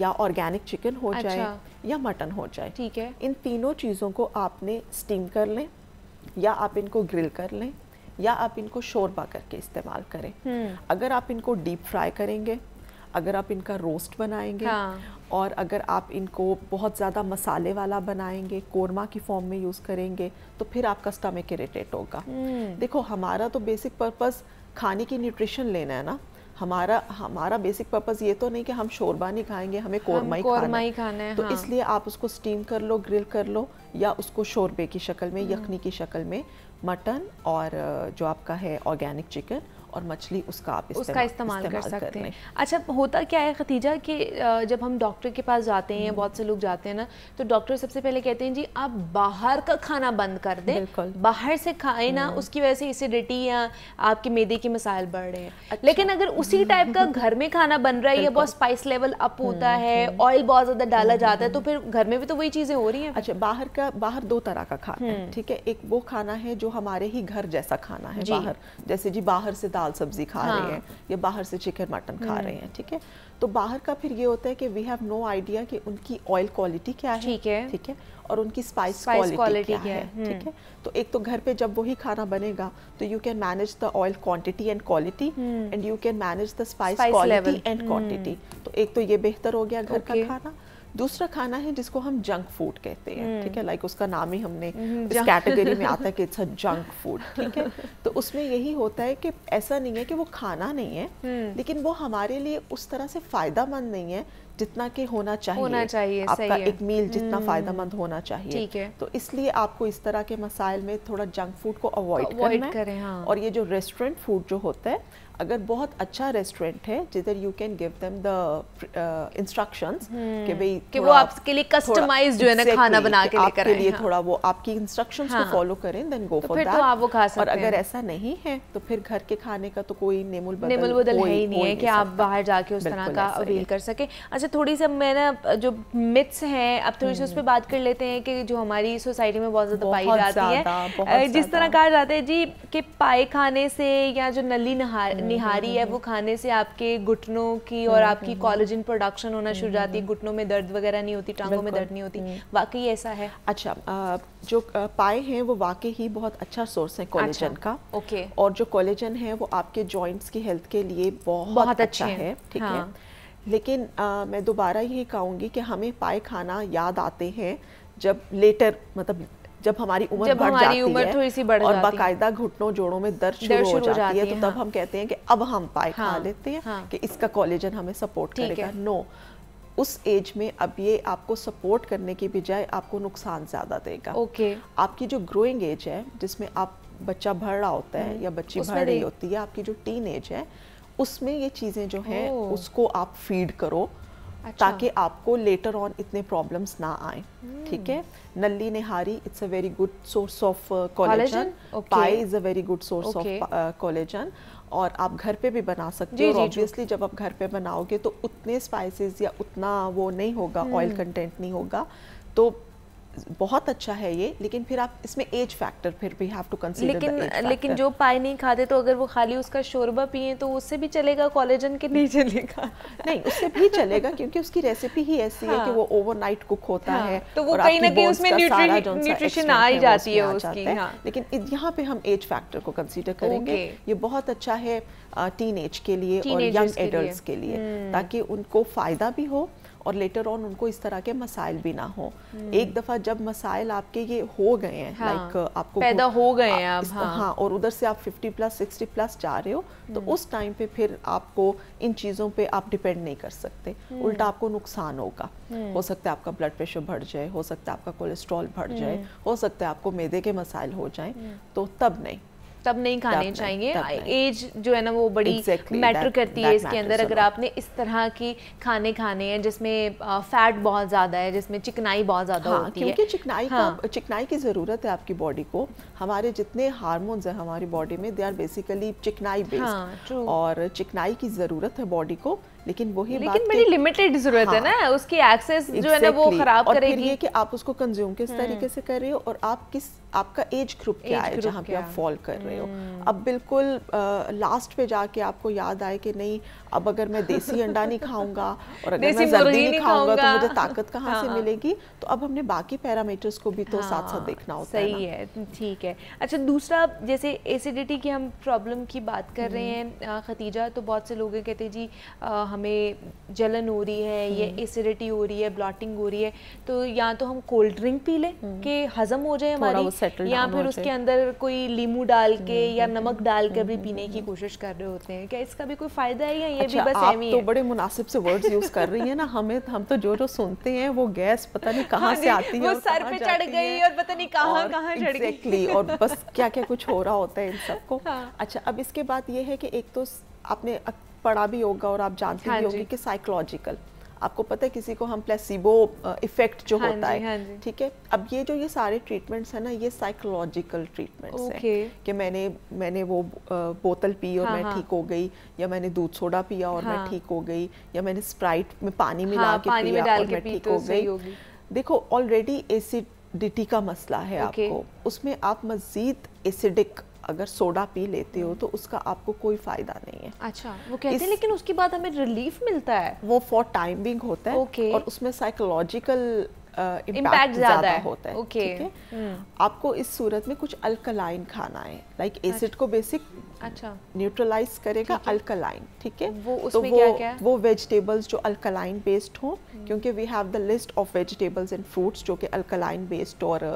या ऑर्गेनिक चिकन हो अच्छा। जाए या मटन हो जाए ठीक है इन तीनों चीज़ों को आपने स्टीम कर लें या आप इनको ग्रिल कर लें या आप इनको शोरबा करके इस्तेमाल करें अगर आप इनको डीप फ्राई करेंगे अगर आप इनका रोस्ट बनाएंगे हाँ। और अगर आप इनको बहुत ज़्यादा मसाले वाला बनाएंगे कोरमा की फॉर्म में यूज़ करेंगे तो फिर आपका स्टमक इरीटेट होगा हम्म। देखो हमारा तो बेसिक पर्पज़ खाने की न्यूट्रिशन लेना है ना हमारा हमारा बेसिक पर्पस ये तो नहीं कि हम शोरबा नहीं खाएंगे हमें कोरमा ही कोरमा ही खाना है तो हाँ। इसलिए आप उसको स्टीम कर लो ग्रिल कर लो या उसको शोरबे की शक्ल में हम्म। यखनी की शक्ल में मटन और जो आपका है ऑर्गेनिक चिकन और मछली उसका आप उसका इस्तेमाल कर सकते हैं अच्छा होता क्या है खतीजा कि जब हम डॉक्टर के पास जाते हैं हम्म। बहुत से लोग जाते हैं ना तो डॉक्टर सबसे पहले कहते हैं जी आप बाहर का खाना बंद कर दें बाहर से खाए ना हम्म। उसकी वजह से एसिडिटी या आपके मेदे के मसाइल बढ़ रहे हैं अच्छा। लेकिन अगर उसी टाइप का घर में खाना बन रहा है या बहुत स्पाइस लेवल अप होता हम्म, है ऑयल बहुत ज़्यादा डाला जाता है तो फिर घर में भी तो वही चीज़ें हो रही हैं अच्छा बाहर का बाहर दो तरह का खाना है ठीक है एक वो खाना है जो हमारे ही घर जैसा खाना है बाहर जैसे जी बाहर से दाल सब्जी खा हाँ. रहे हैं या बाहर से चिकन मटन खा रहे हम्म। हैं ठीक है तो बाहर का फिर ये होता है कि वी हैव नो आइडिया कि उनकी ऑयल क्वालिटी क्या है ठीक है ठीक है और उनकी स्पाइस क्वालिटी क्या, क्या है ठीक है हम्म। तो एक तो घर पे जब वही खाना बनेगा तो you can manage the oil quantity and quality and you can manage the spice quality and quantity तो एक तो ये बेहतर हो गया घर okay. का खाना दूसरा खाना है जिसको हम जंक फूड कहते हैं हम्म। ठीक है लाइक उसका नाम ही हमने हम्म, इस कैटेगरी में आता है कि इट्स अ जंक फूड ठीक है तो उसमें यही होता है कि ऐसा नहीं है कि वो खाना नहीं है हम्म। लेकिन वो हमारे लिए उस तरह से फ़ायदा नहीं है जितना के होना चाहिए होना चाहिए आपका सही एक मील जितना हम्म। फायदा मंद होना चाहिए ठीक है तो इसलिए आपको इस तरह के मसाइल में थोड़ा जंक फूड को अवॉइड करना करें हाँ। और ये जो रेस्टोरेंट फूड जो होता है अगर बहुत अच्छा रेस्टोरेंट है जिधर you can give them the instructions कि भाई कि वो आपके लिए कस्टमाइज जो है ना खाना बना के लेकर आए लिए हाँ। थोड़ा वो आपकी इंस्ट्रक्शंस हाँ। को फॉलो करें देन गो फॉर दैट तो, तो आप वो खा सकते और अगर ऐसा नहीं है तो फिर घर के खाने का तो कोई नेमुल बदल नेमुल बदल है ही नहीं है कि आप बाहर जाके उस तरह का अवेल कर सके अच्छा थोड़ी सी मैं ना जो मिथ्स हैं अब थोड़ी सी उस पर बात कर लेते हैं कि जो हमारी सोसाइटी में बहुत ज़्यादा पाई जाती है जिस तरह कहा जाता है जी कि पाए खाने से या जो नली हम्म, निहारी हम्म, है हम्म। वो खाने से आपके घुटनों की और आपकी कॉलेजिन प्रोडक्शन होना शुरू जाती है घुटनों में दर्द वगैरह नहीं होती टांगों में दर्द नहीं होती वाकई ऐसा है अच्छा जो पाए हैं वो वाकई ही बहुत अच्छा सोर्स है कोलेजन अच्छा, का ओके और जो कोलेजन है वो आपके जॉइंट्स की हेल्थ के लिए बहुत अच्छा है ठीक है हाँ। लेकिन आ, मैं दोबारा यही कहूँगी कि हमें पाए खाना याद आते हैं जब लेटर मतलब जब हमारी उम्र बढ़ हमारी जाती उम्र है थोड़ी सी बढ़ और बाकायदा घुटनों जोड़ों में दर्द शुरू हो जाती, जाती है तो हाँ। तब हम कहते हैं कि अब हम पाए हाँ, खा लेते हैं हाँ। कि इसका कॉलेजन हमें सपोर्ट करेगा नो उस एज में अब ये आपको सपोर्ट करने की बजाय आपको नुकसान ज़्यादा देगा ओके आपकी जो ग्रोइंग एज है जिसमें आप बच्चा भर रहा होता है हम्म। या बच्ची भर रही होती है आपकी जो टीन एज है उसमें ये चीज़ें जो हैं उसको आप फीड करो अच्छा। ताकि आपको लेटर ऑन इतने प्रॉब्लम्स ना आए hmm. ठीक है nalli nihari it's a very good source of collagen पाई is a very good source of collagen और आप घर पे भी बना सकते हो ऑब्वियसली जब आप घर पे बनाओगे तो उतने स्पाइसेस या उतना वो नहीं होगा ऑयल कंटेंट hmm. नहीं होगा तो बहुत अच्छा है ये लेकिन फिर आप इसमें एज फैक्टर फिर भी हैव टू कंसीडर लेकिन लेकिन जो पाए नहीं खाते तो अगर वो खाली उसका शोरबा पिए तो उससे भी चलेगा कॉलेजन के नहीं चलेगा नहीं उससे भी चलेगा क्योंकि उसकी रेसिपी ही ऐसी हाँ। है कि हाँ। वो ओवरनाइट कुक होता हाँ। है तो वो कहीं ना कहीं उसमें न्यूट्रिशन आ ही जाती है उसकी हाँ। लेकिन यहाँ पे हम एज फैक्टर को कंसिडर करेंगे ये बहुत अच्छा है टीन एज के लिए और यंग एडल्ट के लिए हम्म। ताकि उनको फायदा भी हो और लेटर ऑन उनको इस तरह के मसाइल भी ना हो हम्म। एक दफ़ा जब मसाइल आपके ये हो गए हैं हाँ, लाइक आपको पैदा हो गए हैं आप हाँ, हाँ और उधर से आप 50 प्लस 60 प्लस जा रहे हो तो हम्म। उस टाइम पे फिर आपको इन चीज़ों पे आप डिपेंड नहीं कर सकते हम्म। उल्टा आपको नुकसान होगा हो सकता है आपका ब्लड प्रेशर बढ़ जाए हो सकता है आपका कोलेस्ट्रॉल बढ़ जाए हो सकता है आपको मैदे के मसाइल हो जाए तो तब नहीं तब नहीं खाने तब चाहिए एज जो है ना वो बड़ी exactly, मैटर करती है इसके अंदर अगर आपने इस तरह की खाने खाने हैं जिसमें फैट बहुत ज़्यादा है जिसमें चिकनाई बहुत ज़्यादा हाँ, होती क्योंकि है चिकनाई हाँ. का चिकनाई की ज़रूरत है आपकी बॉडी को हमारे जितने हारमोन्स हैं हमारी बॉडी में दे आर बेसिकली चिकनाई बेस्ड और चिकनाई की ज़रूरत है बॉडी को लेकिन वही लेकिन बड़ी लिमिटेड जरूरत हाँ, है ना उसकी एक्सेस exactly, जो है ना वो खराब और करेगी ये कि आप उसको कंज्यूम किस हम्म। तरीके से कर रहे हो और आप किस आपका एज ग्रुप क्या है जहाँ पे आप फॉल कर रहे हो हम्म। अब बिल्कुल आ, लास्ट पे जाके आपको याद आए कि नहीं अब अगर मैं देसी अंडा नहीं खाऊंगा और अगर मैं जर्दी नहीं खाऊंगा तो मुझे ताकत कहाँ से हाँ। मिलेगी तो अब हमने बाकी पैरामीटर्स को भी तो साथ साथ हाँ, देखना होता है सही है ठीक है अच्छा दूसरा जैसे एसिडिटी की हम प्रॉब्लम की बात कर रहे हम्म। हैं खतीजा तो बहुत से लोग कहते हैं जी हमें जलन हो रही है ये एसिडिटी हम्म। हो रही है ब्लॉटिंग हो रही है तो या तो हम कोल्ड ड्रिंक पी लें हम्म। कि हजम हो जाए हमारी या फिर उसके अंदर कोई लीमू डाल के हम्म, या नमक डाल कर भी पीने की कोशिश कर रहे होते हैं क्या इसका भी कोई फ़ायदा है या ये भी अच्छा, बस आप तो बड़े मुनासिब से वर्ड्स यूज़ कर रही है ना हमें हम तो जो जो सुनते हैं वो गैस पता नहीं कहाँ हाँ से आती है वो सर पे चढ़ गई और पता नहीं कहाँ कहाँ चढ़ गई और बस क्या क्या कुछ हो रहा होता है इन सबको हाँ। अच्छा अब इसके बाद ये है कि एक तो आपने पढ़ा भी होगा और आप जानते हाँ भी होगी कि साइकोलॉजिकल आपको पता है किसी को हम प्लेसिबो इफेक्ट जो हाँ होता है हाँ ठीक हाँ है अब ये जो ये सारे ट्रीटमेंट्स है ना ये साइकोलॉजिकल ट्रीटमेंट्स okay. है कि मैंने मैंने वो बोतल पी और हाँ, मैं हाँ। ठीक हो गई या मैंने दूध सोडा पिया और हाँ. मैं ठीक हो गई या मैंने स्प्राइट में पानी मिला हाँ, के पानी पिया और मैं ठीक तो हो गई देखो ऑलरेडी एसिडिटी का मसला है आपको उसमें आप मजीद एसिडिक अगर सोडा पी लेते हो तो उसका आपको कोई फायदा नहीं है अच्छा वो कहते हैं लेकिन उसके बाद हमें रिलीफ मिलता है वो फॉर टाइम बिंग होता है okay. और उसमें साइकोलॉजिकल इम्पैक्ट ज्यादा होता है ओके okay. hmm. आपको इस सूरत में कुछ अल्कलाइन खाना है लाइक like एसिड अच्छा। को बेसिक अच्छा न्यूट्रलाइज करेगा अल्कलाइन ठीक है वो तो उसमें तो क्या वो, क्या वो वेजिटेबल्स जो अल्कलाइन बेस्ड हो क्योंकि we have the list of vegetables and fruits जो कि अल्कलाइन बेस्ड और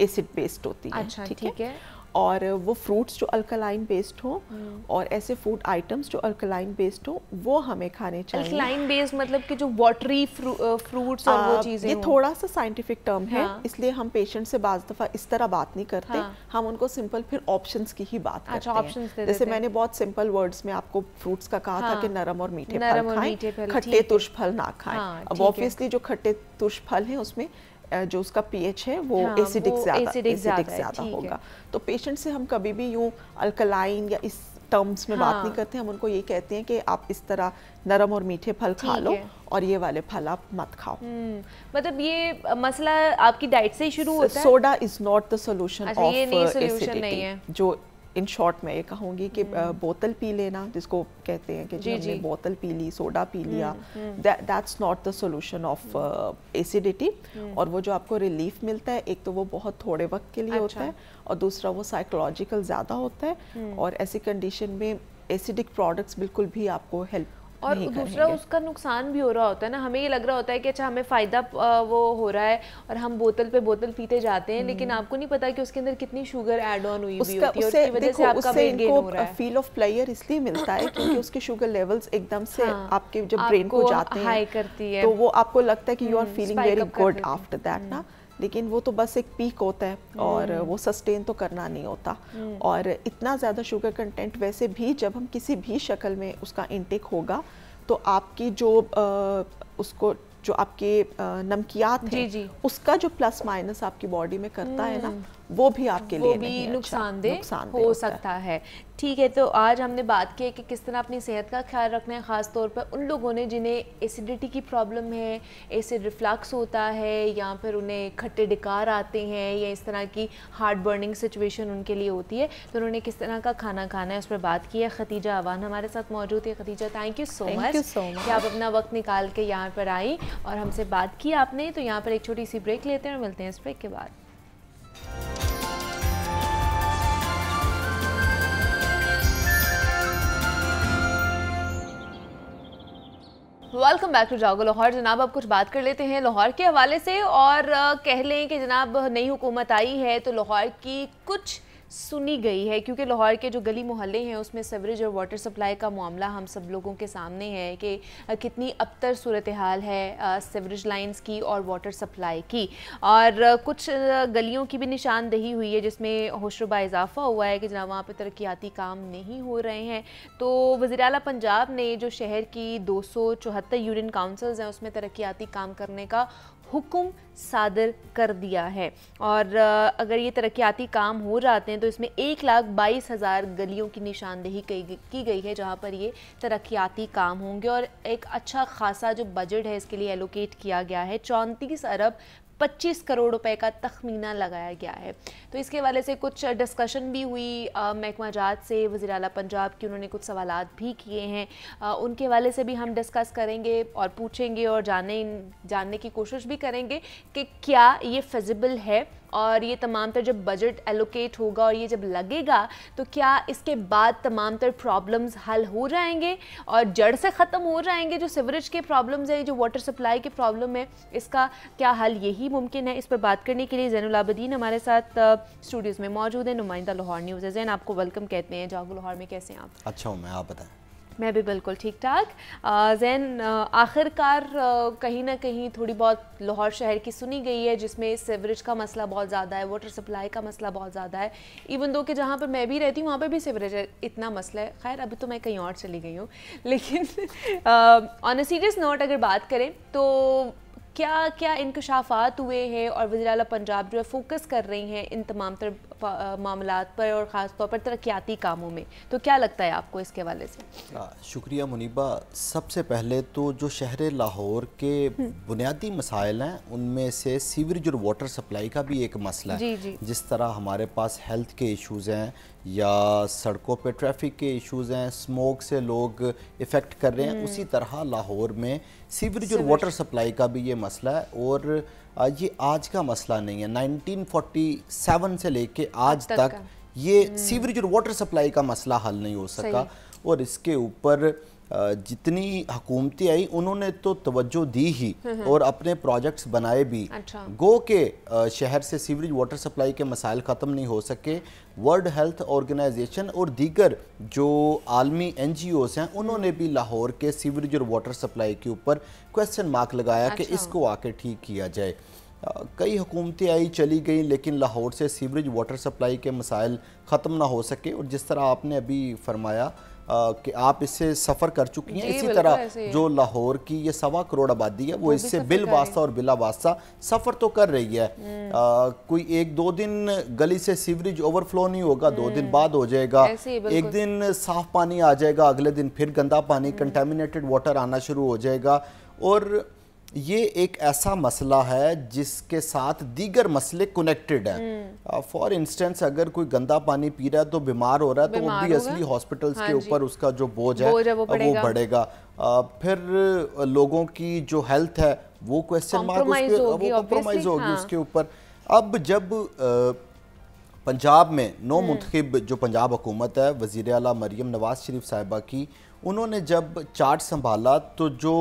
एसिड uh, बेस्ड होती अच्छा, है ठीक है और वो फ्रूट्स जो अल्कलाइन बेस्ड हो और ऐसे फूड आइटम्स जो अल्कलाइन बेस्ड हो वो हमें खाने चाहिए अल्कलाइन बेस्ड मतलब कि जो वाटरी फ्रूट्स और वो चीज़ें ये थोड़ा सा साइंटिफिक टर्म है हाँ। इसलिए हम पेशेंट से बाज दफ़ा इस तरह बात नहीं करते हाँ। हम उनको सिंपल फिर ऑप्शन की ही बात अच्छा, करते हैं जैसे मैंने बहुत सिंपल वर्ड्स में आपको फ्रूट्स का कहा था हाँ। कि नरम और मीठे फल खाएं खट्टे तुर्ष फल ना खाएं हाँ, अब ऑब्वियसली जो खट्टे तुर्ष फल हैं उसमें जो उसका पीएच है वो हाँ, एसिडिक ज़्यादा होगा तो पेशेंट से हम कभी भी यूँ अल्कलाइन या इस टर्म्स में बात नहीं हाँ। करते हम उनको ये कहते हैं कि आप इस तरह नरम और मीठे फल खा लो और ये वाले फल आप मत खाओ हम्म, मतलब ये मसला आपकी डाइट से ही शुरू होता है soda is not the solution of acidity जो इन शॉर्ट मैं ये कहूँगी कि हम्म। बोतल पी लेना जिसको कहते हैं कि जी, जी हमने बोतल पी ली सोडा पी लिया that's not the solution of acidity और वो जो आपको रिलीफ मिलता है एक तो वो बहुत थोड़े वक्त के लिए अच्छा। होता है और दूसरा वो साइकोलॉजिकल ज़्यादा होता है हम्म। और ऐसी कंडीशन में एसिडिक प्रोडक्ट्स बिल्कुल भी आपको हेल्प और दूसरा उसका नुकसान भी हो रहा होता है ना हमें ये लग रहा होता है कि अच्छा हमें फ़ायदा वो हो रहा है और हम बोतल पे बोतल पीते जाते हैं लेकिन हम्म। आपको नहीं पता कि उसके अंदर कितनी शुगर एड ऑन हुई होती है फील ऑफ प्लेयर इसलिए मिलता है क्योंकि उसके शुगर लेवल्स एकदम से हाँ, आपके जब ब्रेन को जाते हैं है तो वो आपको लगता है कि you are feeling very good after that ना हम्म। लेकिन वो तो बस एक पीक होता है और हम्म। वो सस्टेन तो करना नहीं होता हम्म। और इतना ज़्यादा शुगर कंटेंट वैसे भी जब हम किसी भी शक्ल में उसका इंटेक होगा तो आपकी जो आ, उसको जो आपके नमकियात हैं उसका जो प्लस माइनस आपकी बॉडी में करता है ना हम्म। वो भी आपके वो लिए भी अच्छा, नुकसानदेह अच्छा, हो सकता है ठीक है तो आज हमने बात की है कि किस तरह अपनी सेहत का ख्याल रखना है ख़ास तौर पर उन लोगों ने जिन्हें एसिडिटी की प्रॉब्लम है एसिड रिफ्लक्स होता है या फिर उन्हें खट्टे डिकार आते हैं या इस तरह की हार्ट बर्निंग सिचुएशन उनके लिए होती है तो उन्होंने किस तरह का खाना खाना है उस पर बात की है खतीजा आवान हमारे साथ मौजूद है Khatija thank you so much कि आप अपना वक्त निकाल के यहाँ पर आई और हमसे बात की आपने तो यहाँ पर एक छोटी सी ब्रेक लेते हैं और मिलते हैं इस ब्रेक के बाद वेलकम बैक टू जागो लाहौर जनाब अब कुछ बात कर लेते हैं लाहौर के हवाले से और कह लें कि जनाब नई हुकूमत आई है तो लाहौर की कुछ सुनी गई है क्योंकि लाहौर के जो गली मोहल्ले हैं उसमें सवरेज और वाटर सप्लाई का मामला हम सब लोगों के सामने है कि कितनी अबतर सूरत हाल है सवरेज लाइंस की और वाटर सप्लाई की और कुछ गलियों की भी निशानदही हुई है जिसमें होशरबा इजाफा हुआ है कि जहाँ वहाँ पर तरक्याती काम नहीं हो रहे हैं तो वज़ी अला पंजाब ने जो शहर की दो सौ चौहत्तर यूनियन काउंसल्स हैं उसमें तरक्याती काम करने का हुक्म सादर कर दिया है और अगर ये तरक्याती काम हो जाते हैं तो इसमें एक लाख बाईस हज़ार गलियों की निशानदेही की गई है जहाँ पर ये तरक्याती काम होंगे और एक अच्छा खासा जो बजट है इसके लिए एलोकेट किया गया है चौंतीस अरब 25 करोड़ रुपए का तखमीना लगाया गया है तो इसके हवाले से कुछ डिस्कशन भी हुई महकमा जात से वजी अला पंजाब की उन्होंने कुछ सवाल भी किए हैं आ, उनके हवाले से भी हम डिस्कस करेंगे और पूछेंगे और जाने जानने की कोशिश भी करेंगे कि क्या ये फिजिबल है और ये तमाम तर जब बजट एलोकेट होगा और ये जब लगेगा तो क्या इसके बाद तमाम तर प्रॉब्लम्स हल हो जाएंगे और जड़ से ख़त्म हो जाएंगे जो सिवरेज के प्रॉब्लम्स है जो वाटर सप्लाई के प्रॉब्लम है इसका क्या हल यही मुमकिन है इस पर बात करने के लिए जैनलाबद्दीन हमारे साथ स्टूडियोज़ में मौजूद है नुमाइंदा लाहौर न्यूज़ है जैन आपको वेलकम कहते हैं जागो लाहौर में कैसे हैं आप अच्छा हूँ मैं आप बताएँ मैं भी बिल्कुल ठीक ठाक जैन आखिरकार कहीं ना कहीं थोड़ी बहुत लाहौर शहर की सुनी गई है जिसमें सेवरेज का मसला बहुत ज़्यादा है वाटर सप्लाई का मसला बहुत ज़्यादा है इवन दो कि जहाँ पर मैं भी रहती हूँ वहाँ पर भी सीवरेज इतना मसला है खैर अभी तो मैं कहीं और चली गई हूँ लेकिन ऑन अ सीरियस नोट अगर बात करें तो क्या क्या इंकशाफात हुए हैं और वजी पंजाब जो है फोकस कर रही हैं इन तमाम तर मामला पर और ख़ास तौर पर तरक्याती कामों में तो क्या लगता है आपको इसके हवाले से शुक्रिया मुनीबा सबसे पहले तो जो शहर लाहौर के हम्म। बुनियादी मसाइल हैं उनमें से सीवरेज और वाटर सप्लाई का भी एक मसला है जी जी। जिस तरह हमारे पास हेल्थ के इशूज़ हैं या सड़कों पर ट्रैफिक के इशूज़ हैं स्मोक से लोग इफ़ेक्ट कर रहे हैं हम्म। उसी तरह लाहौर में सीवरेज और वाटर सप्लाई का भी ये मसला है और ये आज का मसला नहीं है 1947 से लेके आज तक, तक ये हम्म। सीवरेज और वाटर सप्लाई का मसला हल नहीं हो सका और इसके ऊपर जितनी हुकूमती आई उन्होंने तो तवज्जो दी ही और अपने प्रोजेक्ट्स बनाए भी अच्छा। गो के शहर से सीवरेज वाटर सप्लाई के मसाइल ख़त्म नहीं हो सके वर्ल्ड हेल्थ ऑर्गेनाइजेशन और दीगर जो आलमी एन जी ओज़ हैं उन्होंने भी लाहौर के सीवरेज और वाटर सप्लाई के ऊपर क्वेश्चन मार्क लगाया अच्छा। कि इसको आके ठीक किया जाए कई हुकूमतें आई चली गई लेकिन लाहौर से सीवरेज वाटर सप्लाई के मसाइल ख़त्म ना हो सके और जिस तरह आपने अभी फरमाया कि आप इससे सफ़र कर चुकी हैं इसी तरह जो लाहौर की ये सवा करोड़ आबादी है वो इससे बिल वास्ता और बिला वास्ता सफ़र तो कर रही है आ, हम्म। कोई एक दो दिन गली से सीवरेज ओवरफ्लो नहीं होगा दो दिन हम्म। बाद हो जाएगा एक दिन साफ पानी आ जाएगा अगले दिन फिर गंदा पानी कंटेमिनेटेड हम्म। वाटर आना शुरू हो जाएगा और ये एक ऐसा मसला है जिसके साथ दीगर मसले कनेक्टेड है फॉर इंस्टेंस अगर कोई गंदा पानी पी रहा है तो बीमार हो रहा है तो भी असली हॉस्पिटल्स हाँ के ऊपर उसका जो बोझ है वो बढ़ेगा uh, फिर uh, लोगों की जो हेल्थ है वो क्वेश्चन मार्क वो कॉम्प्रोमाइज होगी हाँ। उसके ऊपर अब जब uh, पंजाब में नो हम्म। मुंतब जो पंजाब हुकूमत है वज़ी अला मरीम नवाज शरीफ साहिबा की उन्होंने जब चार्ट संभाला तो जो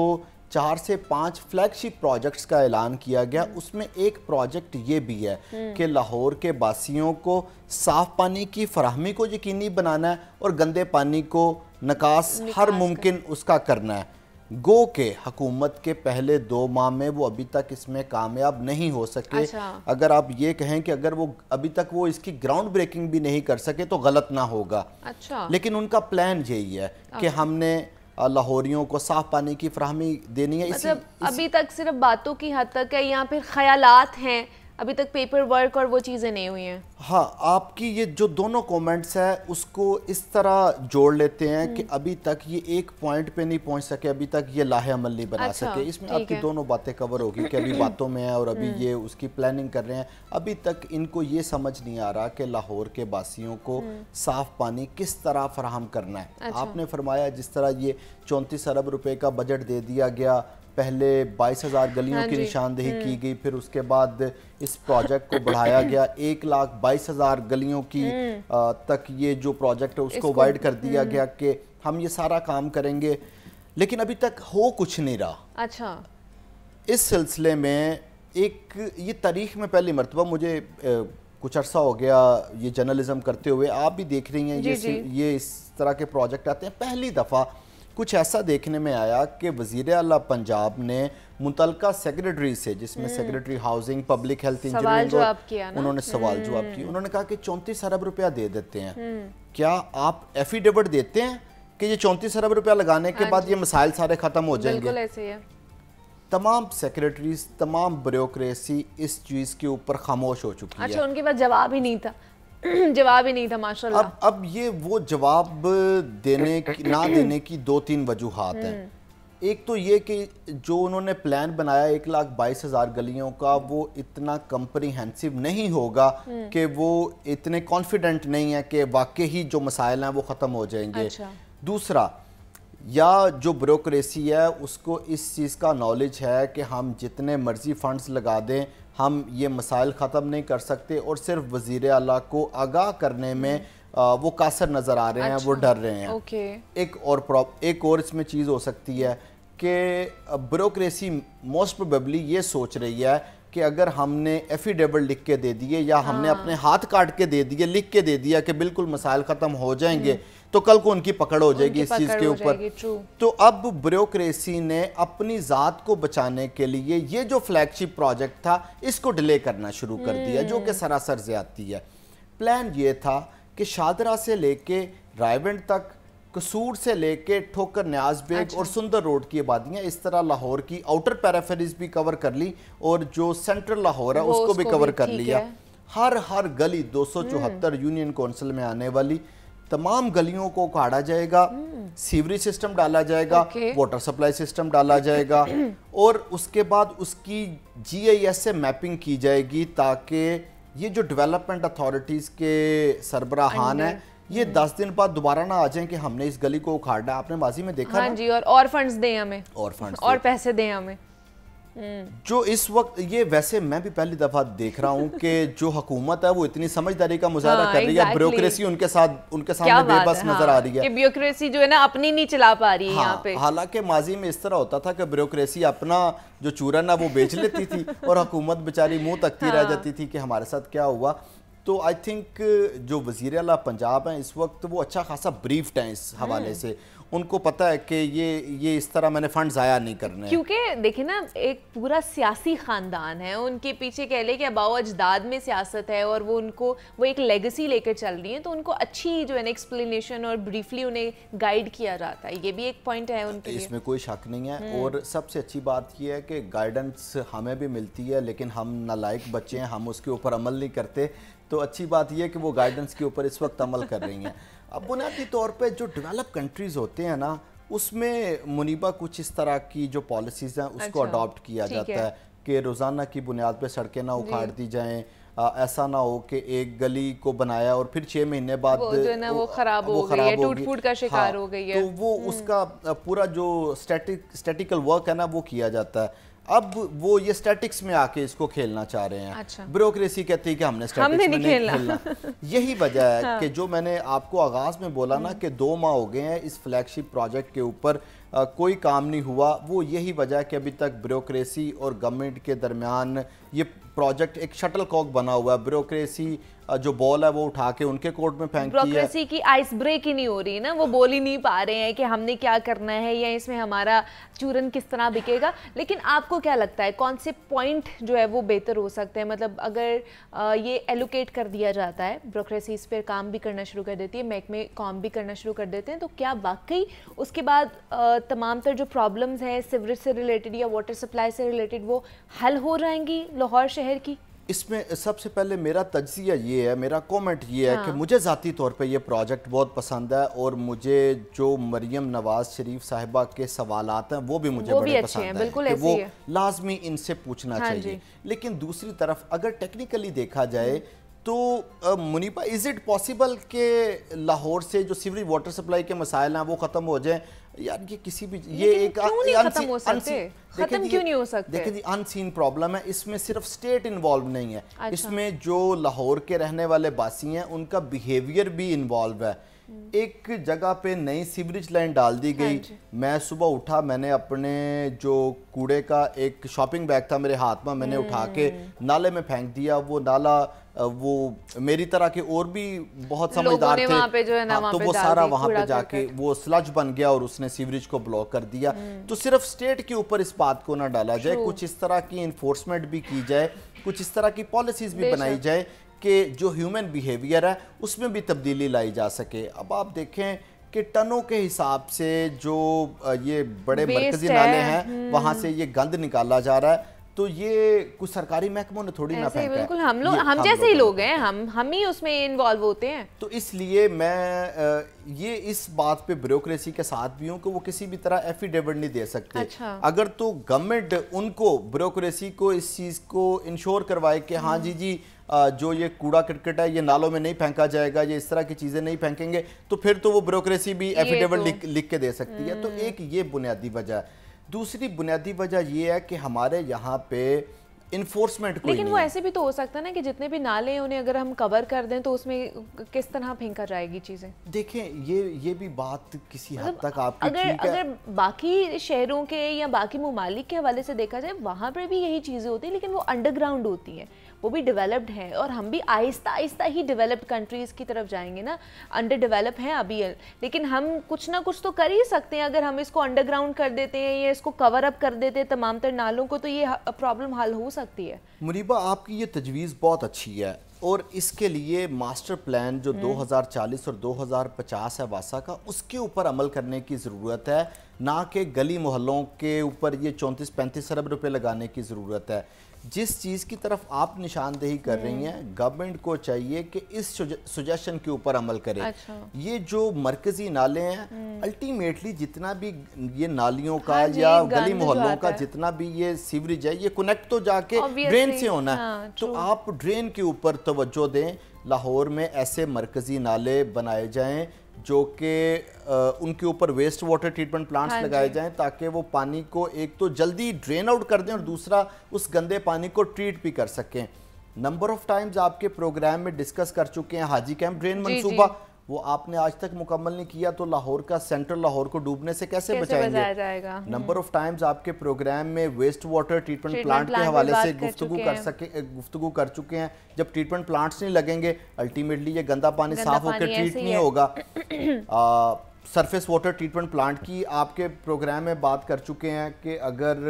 चार से पांच फ्लैगशिप प्रोजेक्ट्स का ऐलान किया गया उसमें एक प्रोजेक्ट ये भी है हम्म। कि लाहौर के बासियों को साफ़ पानी की फरहमी को यकीनी बनाना है और गंदे पानी को नकास हर मुमकिन उसका करना है गो के हकूमत के पहले दो माह में वो अभी तक इसमें कामयाब नहीं हो सके अच्छा। अगर आप ये कहें कि अगर वो अभी तक वो इसकी ग्राउंड ब्रेकिंग भी नहीं कर सके तो गलत ना होगा अच्छा। लेकिन उनका प्लान यही है कि अच्छा। हमने लाहौरियों को साफ पानी की फ्राहमी देनी है मतलब इसी, अभी इसी... तक सिर्फ बातों की हद तक है यहाँ पर ख्याल हैं अभी तक पेपर वर्क और वो चीज़ें नहीं हुई हैं हाँ आपकी ये जो दोनों कमेंट्स है उसको इस तरह जोड़ लेते हैं कि हम्म। अभी तक ये एक पॉइंट पे नहीं पहुंच सके अभी तक ये लाहे अमल नहीं बना अच्छा, सके इसमें आपकी दोनों बातें कवर होगी कि अभी बातों में है और अभी हम्म। ये उसकी प्लानिंग कर रहे हैं अभी तक इनको ये समझ नहीं आ रहा कि लाहौर के बासियों को हम्म। साफ पानी किस तरह फराहम करना है अच्छा। आपने फरमाया जिस तरह ये चौंतीस अरब रुपये का बजट दे दिया गया पहले बाईस हज़ार गलियों हाँ की निशानदेही की हम्म। गई फिर उसके बाद इस प्रोजेक्ट को बढ़ाया गया एक लाख बाईस हज़ार गलियों की हम्म। तक ये जो प्रोजेक्ट है उसको वाइड कर दिया हम्म। गया कि हम ये सारा काम करेंगे लेकिन अभी तक हो कुछ नहीं रहा अच्छा इस सिलसिले में एक ये तारीख में पहली मरतबा मुझे कुछ अरसा हो गया ये जर्नलिज्म करते हुए आप भी देख रही हैं ये ये इस तरह के प्रोजेक्ट आते हैं पहली दफ़ा कुछ ऐसा देखने में आया कि वजीर अला पंजाब ने मुतलका सेक्रेटरी से जिसमें हम्म। Secretary housing public health engineering उन्होंने सवाल हम्म। जवाब किया उन्होंने कहा कि चौंतीस अरब रुपया दे देते हैं हम्म। क्या आप एफिडेविट देते हैं कि ये चौंतीस अरब रुपया लगाने के हाँ बाद ये मसाइल सारे ख़त्म हो जाएंगे तमाम सेक्रेटरीज तमाम ब्योक्रेसी इस चीज़ के ऊपर खामोश हो चुकी अच्छा, है अच्छा उनके पास जवाब ही नहीं था जवाब ही नहीं था माशाल्लाह अब अब ये वो जवाब देने की ना देने की दो तीन वजूहत हैं हम्म। एक तो ये कि जो उन्होंने प्लान बनाया एक लाख बाईस हज़ार गलियों का वो इतना कंप्रीहेंसिव नहीं होगा हम्म। कि वो इतने कॉन्फिडेंट नहीं है कि वाकई ही जो मसाइल हैं वो ख़त्म हो जाएंगे अच्छा। दूसरा या जो ब्रोक्रेसी है उसको इस चीज़ का नॉलेज है कि हम जितने मर्जी फंड्स लगा दें हम ये मसाइल ख़त्म नहीं कर सकते और सिर्फ वज़ी अला को आगाह करने में आ, वो कासर नज़र आ रहे हैं अच्छा। वो डर रहे हैं ओके। एक और प्रॉप एक और इसमें चीज़ हो सकती है कि ब्यूरोसी मोस्ट प्रोबेबली ये सोच रही है कि अगर हमने एफिडेविट लिख के दे दिए या हमने हाँ। अपने हाथ काट के दे दिए लिख के दे दिया कि बिल्कुल मसाइल ख़त्म हो जाएंगे हम्म। तो कल को उनकी पकड़ हो जाएगी इस चीज़ के ऊपर तो अब ब्रोक्रेसी ने अपनी ज़ात को बचाने के लिए ये जो फ्लैगशिप प्रोजेक्ट था इसको डिले करना शुरू कर दिया जो कि हम्म। सरासर ज्यादती है प्लान ये था कि शादरा से लेके रायवेंड तक कसूर से लेके ठोकर न्याज बेग अच्छा। और सुंदर रोड की आबादियाँ इस तरह लाहौर की आउटर पैराफेरीज भी कवर कर ली और जो सेंट्रल लाहौर है उसको, भी कवर कर लिया हर हर गली दो यूनियन काउंसिल हम्म। में आने वाली तमाम गलियों को काटा जाएगा सीवरेज सिस्टम हम्म। डाला जाएगा वाटर सप्लाई सिस्टम डाला जाएगा और उसके बाद उसकी जीआईएस से मैपिंग की जाएगी ताकि ये जो डेवलपमेंट अथॉरिटीज़ के सरबराहान हैं ये दस दिन बाद दोबारा ना आ जाए कि हमने इस गली को उखाड़ना आपने माजी में देखा हाँ जी और और फंड्स दें हमें और फंड्स और पैसे दें हमें हम्म। जो इस वक्त ये वैसे मैं भी पहली दफ़ा देख रहा हूँ कि जो हुकूमत है वो इतनी समझदारी का मुजाहरा हाँ, कर रही है exactly. ब्यूरोक्रेसी उनके साथ उनके सामने बेबस हाँ, नजर आ हाँ, रही है कि ब्यूरोक्रेसी जो है ना अपनी नहीं चला पा रही है हाँ, यहाँ पे हालांकि माजी में इस तरह होता था कि ब्यूरोक्रेसी अपना जो चूरन है वो बेच लेती थी और हुकूमत बेचारी मुंह तकती रह हाँ। जाती थी कि हमारे साथ क्या हुआ तो आई थिंक uh, जो वजीर अला पंजाब हैं इस वक्त वो अच्छा खासा ब्रीफ्ड हैं इस हवाले से हम्म। उनको पता है कि ये ये इस तरह मैंने फंड ज़ाया नहीं करने क्योंकि देखिए ना एक पूरा सियासी ख़ानदान है उनके पीछे कह लें कि अबाव अजदाद में सियासत है और वो उनको वो एक लेगेसी लेकर चल रही है तो उनको अच्छी जो है ना एक्सप्लेनेशन और ब्रीफली उन्हें गाइड किया जाता है ये भी एक पॉइंट है उनके इसमें कोई शक नहीं है हम्म। और सबसे अच्छी बात यह है कि गाइडेंस हमें भी मिलती है लेकिन हम नालायक बच्चे हैं हम उसके ऊपर अमल नहीं करते तो अच्छी बात यह कि वो गाइडेंस के ऊपर इस वक्त अमल कर रही हैं अब बुनियादी तौर पर जो डेवलप कंट्रीज़ होते हैं ना उसमें मुनीबा कुछ इस तरह की जो पॉलिसीज़ हैं उसको अडॉप्ट अच्छा, किया जाता है, है कि रोज़ाना की बुनियाद पर सड़कें ना उखाड़ दी जाएँ ऐसा ना हो कि एक गली को बनाया और फिर छह महीने बाद वो वो खराब हो गई है टूट फूट का शिकार हाँ, हो गई है तो वो हम्म। उसका पूरा जो स्टैटिक स्टैटिकल वर्क है ना वो किया जाता है अब वो ये स्टैटिक्स में आके इसको खेलना चाह रहे हैं अच्छा। ब्यूरोक्रेसी कहती है कि हमने स्टैटिक्स हमने में नहीं खेलना, खेलना। यही वजह है हाँ। कि जो मैंने आपको आगाज में बोला ना हम्म। कि दो माह हो गए हैं इस फ्लैगशिप प्रोजेक्ट के ऊपर कोई काम नहीं हुआ वो यही वजह है कि अभी तक ब्यूरोक्रेसी और गवर्नमेंट के दरमियान ये प्रोजेक्ट एक शटल कॉक बना हुआ है ब्यूरोक्रेसी जो बॉल है वो उठा के उनके कोर्ट में फेंक ब्रोक्रेसी की आइस ब्रेक ही नहीं हो रही ना वो बोल ही नहीं पा रहे हैं कि हमने क्या करना है या इसमें हमारा चूरन किस तरह बिकेगा लेकिन आपको क्या लगता है कौन से पॉइंट जो है वो बेहतर हो सकते हैं मतलब अगर ये एलोकेट कर दिया जाता है ब्रोक्रेसी इस पर काम भी करना शुरू कर देती है में काम भी करना शुरू कर देते हैं तो क्या वाकई उसके बाद तमाम तर जो प्रॉब्लम्स हैं सिवरेज से रिलेटेड या वाटर सप्लाई से रिलेटेड वो हल हो जाएंगी लाहौर शहर की इसमें सबसे पहले मेरा तजिया ये है मेरा कमेंट ये हाँ। है कि हाँ। मुझे ज़ाती तौर पे ये प्रोजेक्ट बहुत पसंद है और मुझे जो मरीम नवाज शरीफ साहिबा के सवाल हैं वो भी मुझे वो बड़े भी पसंद है, है, वो लाजमी इनसे पूछना हाँ चाहिए लेकिन दूसरी तरफ अगर टेक्निकली देखा जाए हम्म। तो मुनीपा इज़ इट पॉसिबल के लाहौर से जो सीवरेज वाटर सप्लाई के मसाइल हैं वो ख़त्म हो जाएँ यार ये किसी भी ये एक क्यों नहीं खत्म हो सकते खत्म क्यों नहीं हो सकते देखिए जी अनसीन प्रॉब्लम है इसमें सिर्फ स्टेट इन्वॉल्व नहीं है अच्छा। इसमें जो लाहौर के रहने वाले बासी हैं उनका बिहेवियर भी इन्वॉल्व है हम्म। एक जगह पे नई सीवरेज लाइन डाल दी गई हाँ मैं सुबह उठा मैंने अपने जो कूड़े का एक शॉपिंग बैग था मेरे हाथ में मैंने उठा के हम्म। नाले में फेंक दिया वो नाला वो मेरी तरह के और भी बहुत समझदार थे वहाँ पे जो है ना हाँ, तो वो सारा वहाँ पे जाके वो स्लज बन गया और उसने सीवरेज को ब्लॉक कर दिया हम्म। तो सिर्फ स्टेट के ऊपर इस बात को ना डाला जाए कुछ इस तरह की इन्फोर्समेंट भी की जाए कुछ इस तरह की पॉलिसीज भी बनाई जाए कि जो ह्यूमन बिहेवियर है उसमें भी तब्दीली लाई जा सके अब आप देखें कि टनों के हिसाब से जो ये बड़े मरकजी नाले हैं हम्म। वहाँ से ये गंद निकाला जा रहा है तो ये कुछ सरकारी महकमों ने थोड़ी ना बिल्कुल हम लोग हम जैसे ही लोग हैं हम हम ही उसमें इन्वॉल्व होते हैं तो इसलिए मैं ये इस बात पे ब्यूरोसी के साथ भी हूँ कि वो किसी भी तरह एफिडेविट नहीं दे सकते अच्छा। अगर तो गवर्नमेंट उनको ब्यूरोसी को इस चीज़ को इंश्योर करवाए कि हाँ हम्म। जी जी जो ये कूड़ा क्रिकेट है ये नालों में नहीं फेंका जाएगा ये इस तरह की चीज़ें नहीं फेंकेंगे तो फिर तो वो ब्यूरोसी भी एफिडेविट तो लिख के दे सकती है हम्म। तो एक ये बुनियादी वजह है दूसरी बुनियादी वजह ये है कि हमारे यहाँ पे इन्फोर्समेंट लेकिन वो ऐसे भी तो हो सकता है ना कि जितने भी नाले हैं उन्हें अगर हम कवर कर दें तो उसमें किस तरह फेंका जाएगी चीज़ें देखें ये ये भी बात किसी हद मतलब तक आपकी अगर अगर बाकी शहरों के या बाकी ममालिक के हवाले से देखा जाए वहाँ पर भी यही चीज़ें होती हैं लेकिन वो अंडरग्राउंड होती हैं वो भी डेवलप्ड हैं और हम भी आहिस्ता आहिस्ता ही डेवलप्ड कंट्रीज़ की तरफ जाएंगे ना अंडर डेवलप हैं अभी लेकिन हम कुछ ना कुछ तो कर ही सकते हैं अगर हम इसको अंडरग्राउंड कर देते हैं या इसको कवर अप कर देते हैं तमाम तर नालों को तो ये प्रॉब्लम हल हो सकती है मुनीबा आपकी ये तजवीज़ बहुत अच्छी है और इसके लिए मास्टर प्लान जो 2040 हम्म। और 2050 है वासा का उसके ऊपर अमल करने की ज़रूरत है ना कि गली मोहल्लों के ऊपर ये चौंतीस पैंतीस अरब रुपए लगाने की ज़रूरत है जिस चीज़ की तरफ आप निशानदेही कर रही हम्म। हैं गवर्नमेंट को चाहिए कि इस सुजेशन के ऊपर अमल करें अच्छा। ये जो मरकजी नाले हैं अल्टीमेटली हम्म। जितना भी ये नालियों का हाँ या गली मोहल्लों का जितना भी ये सीवरेज है ये कनेक्ट तो जाके ड्रेन से होना है हाँ, तो आप ड्रेन के ऊपर तोज्जो दें लाहौर में ऐसे मरकजी नाले बनाए जाएँ जो कि उनके ऊपर वेस्ट वाटर ट्रीटमेंट प्लांट्स हाँ लगाए जाएं ताकि वो पानी को एक तो जल्दी ड्रेन आउट कर दें और दूसरा उस गंदे पानी को ट्रीट भी कर सकें नंबर ऑफ टाइम्स आपके प्रोग्राम में डिस्कस कर चुके हैं हाजी कैंप ड्रेन मंसूबा जी, वो आपने आज तक मुकम्मल नहीं किया तो लाहौर का सेंट्रल लाहौर को डूबने से कैसे, कैसे बचाएंगे नंबर ऑफ टाइम्स आपके प्रोग्राम में वेस्ट वाटर ट्रीटमेंट प्लांट के हवाले से गुफ्तु कर सके गुफ्तु कर चुके हैं जब ट्रीटमेंट प्लांट्स नहीं लगेंगे अल्टीमेटली ये गंदा पानी साफ होकर ट्रीट नहीं होगा सरफेस वाटर ट्रीटमेंट प्लांट की आपके प्रोग्राम में बात कर चुके हैं कि अगर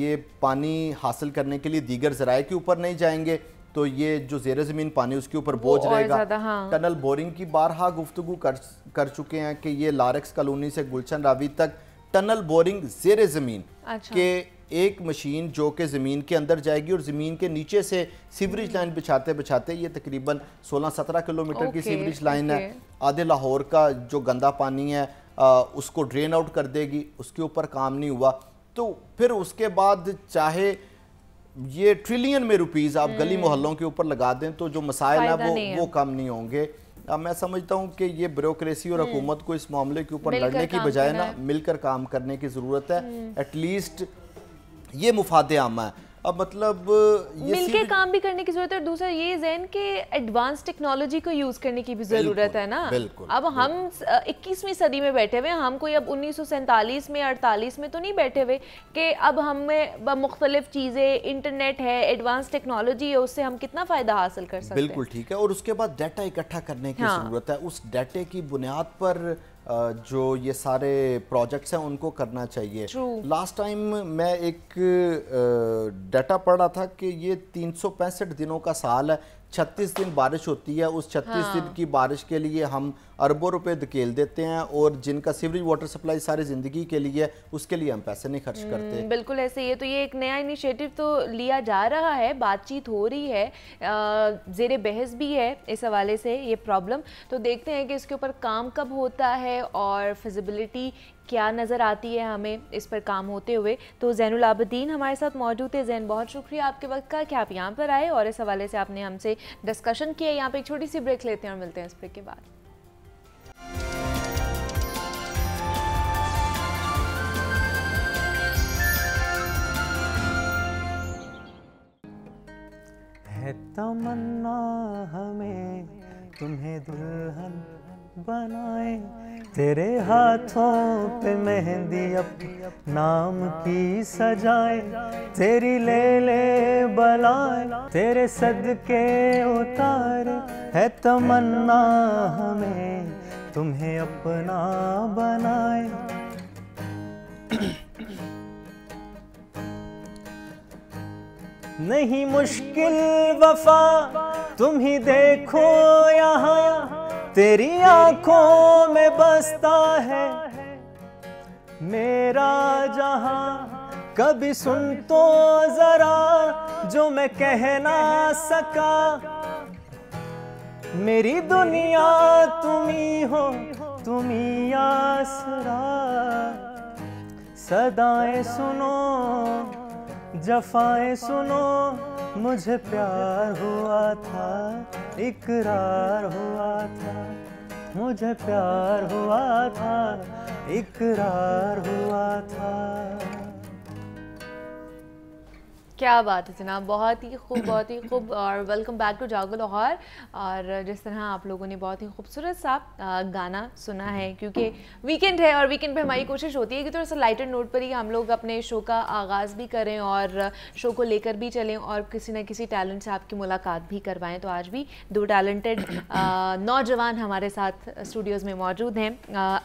ये पानी हासिल करने के लिए दीगर ज़राए के ऊपर नहीं जाएंगे तो ये जो जेर ज़मीन पानी उसके ऊपर बोझ रहेगा हाँ। टनल बोरिंग की बारहा गुफ्तु कर कर चुके हैं कि ये लारेक्स कॉलोनी से गुलशन रावी तक टनल बोरिंग जेर ज़मीन अच्छा। के एक मशीन जो कि ज़मीन के अंदर जाएगी और ज़मीन के नीचे से सीवरेज लाइन हम्म। बिछाते बिछाते ये तकरीबन 16-17 किलोमीटर की सीवरेज लाइन है आधे लाहौर का जो गंदा पानी है आ, उसको ड्रेन आउट कर देगी उसके ऊपर काम नहीं हुआ तो फिर उसके बाद चाहे ये ट्रिलियन में रुपीस आप गली हम्म। मोहल्लों के ऊपर लगा दें तो जो मसाइल हैं वो वो कम नहीं होंगे अब मैं समझता हूँ कि ये ब्यूरोक्रेसी और हम्म। हुकूमत को इस मामले के ऊपर लड़ने की बजाय ना मिलकर काम करने की ज़रूरत है एटलीस्ट हम्म। ये मुफाद आमा है अब मतलब ये मिलके काम भी करने की जरूरत है और दूसरा ये जैन के एडवांस टेक्नोलॉजी को यूज करने की भी जरूरत है ना बिल्कुल अब हम 21वीं सदी में बैठे हुए हम कोई अब उन्नीस में 48 में तो नहीं बैठे हुए कि अब हमें मुख्तलिफ चीज़ें इंटरनेट है एडवांस टेक्नोलॉजी है उससे हम कितना फ़ायदा हासिल कर सकते बिल्कुल ठीक है और उसके बाद डाटा इकट्ठा करने की हाँ। जरूरत है उस डाटे की बुनियाद पर जो ये सारे प्रोजेक्ट्स हैं उनको करना चाहिए लास्ट टाइम मैं एक डाटा पढ़ रहा था कि ये तीन दिनों का साल है 36 दिन बारिश होती है उस 36 हाँ। दिन की बारिश के लिए हम अरबों रुपए धकेल देते हैं और जिनका सीवरेज वाटर सप्लाई सारी ज़िंदगी के लिए उसके लिए हम पैसे नहीं खर्च हम्म, करते बिल्कुल ऐसे है तो ये एक नया इनिशिएटिव तो लिया जा रहा है बातचीत हो रही है जेर बहस भी है इस हवाले से ये प्रॉब्लम तो देखते हैं कि इसके ऊपर काम कब होता है और फिजिबिलिटी क्या नज़र आती है हमें इस पर काम होते हुए तो जैनुल आबदीन हमारे साथ मौजूद है जैन बहुत शुक्रिया आपके वक्त का कि आप यहाँ पर आए और इस हवाले से आपने हमसे डिस्कशन किया यहाँ पर एक छोटी सी ब्रेक लेते हैं और मिलते हैं इस ब्रेक के बाद है तमन्ना हमें तुम्हें दुल्हन बनाए तेरे हाथों पे मेहंदी अब नाम की सजाए तेरी ले ले बलाए तेरे सद के उतार है तमन्ना हमें तुम्हें अपना बनाए नहीं मुश्किल वफा तुम ही देखो यहाँ तेरी आंखों में बसता है मेरा जहा कभी सुन तो जरा जो मैं कह ना सका मेरी दुनिया तुम्ही हो तुम्ही आसरा सदाएं सुनो जफाएं सुनो मुझे प्यार हुआ था इकरार हुआ था मुझे प्यार हुआ था इकरार हुआ था क्या बात है जनाब बहुत ही खूब बहुत ही खूब और वेलकम बैक टू जागो लाहौर और जिस तरह आप लोगों ने बहुत ही खूबसूरत सा गाना सुना है क्योंकि वीकेंड है और वीकेंड पे हमारी कोशिश होती है कि थोड़ा सा लाइटर नोट पर ही हम लोग अपने शो का आगाज़ भी करें और शो को लेकर भी चलें और किसी न किसी टैलेंट से आपकी मुलाकात भी करवाएँ तो आज भी दो टैलेंटेड नौजवान हमारे साथ स्टूडियोज़ में मौजूद हैं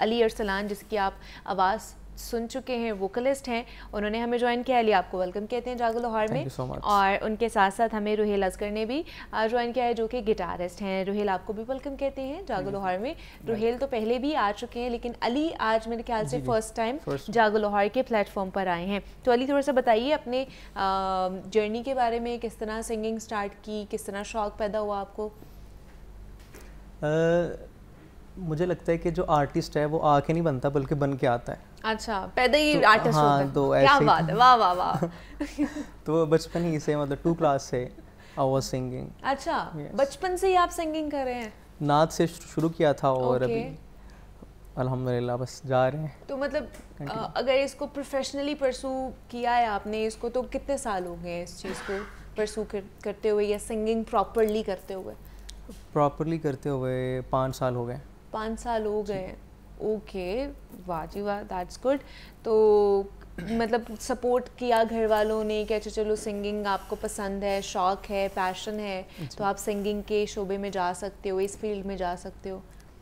अली अरसलान जिसकी आप आवाज़ सुन चुके हैं वोकलिस्ट हैं उन्होंने हमें ज्वाइन किया लिए आपको वेलकम कहते हैं जागो लाहौर में so और उनके साथ साथ हमें रोहेल असगर ने भी ज्वाइन किया है जो कि गिटारिस्ट हैं रोहेल आपको भी वेलकम कहते हैं जागो लाहौर में रोहेल तो पहले भी आ चुके हैं लेकिन अली आज मेरे ख्याल से फर्स्ट टाइम जागो लाहौर के प्लेटफॉर्म पर आए हैं तो अली थोड़ा सा बताइए अपने जर्नी के बारे में किस तरह सिंगिंग स्टार्ट की किस तरह शौक पैदा हुआ आपको मुझे लगता है कि जो आर्टिस्ट है वो आके नहीं बनता बल्कि बन के आता है अच्छा तो पैदा ही आर्टिस्ट हाँ, तो क्या बात है वाह वाह वाह तो बचपन ही मतलब से मतलब टू क्लास से आई वाज सिंगिंग अच्छा बचपन से ही आप सिंगिंग कर रहे हैं नाच से शुरू किया था और अभी अल्हम्दुलिल्लाह बस जा रहे हैं तो मतलब अगर इसको प्रोफेशनली परसू किया है आपने इसको तो कितने साल हो गए इस चीज़ को परसू करते हुए या सिंगिंग प्रॉपरली करते हुए प्रॉपरली करते हुए पाँच साल हो गए पाँच साल हो गए ओके वाह जी वाह दैट्स गुड तो मतलब सपोर्ट किया घर वालों ने कि अच्छा चलो सिंगिंग आपको पसंद है शौक है पैशन है तो आप सिंगिंग के शोबे में जा सकते हो इस फील्ड में जा सकते हो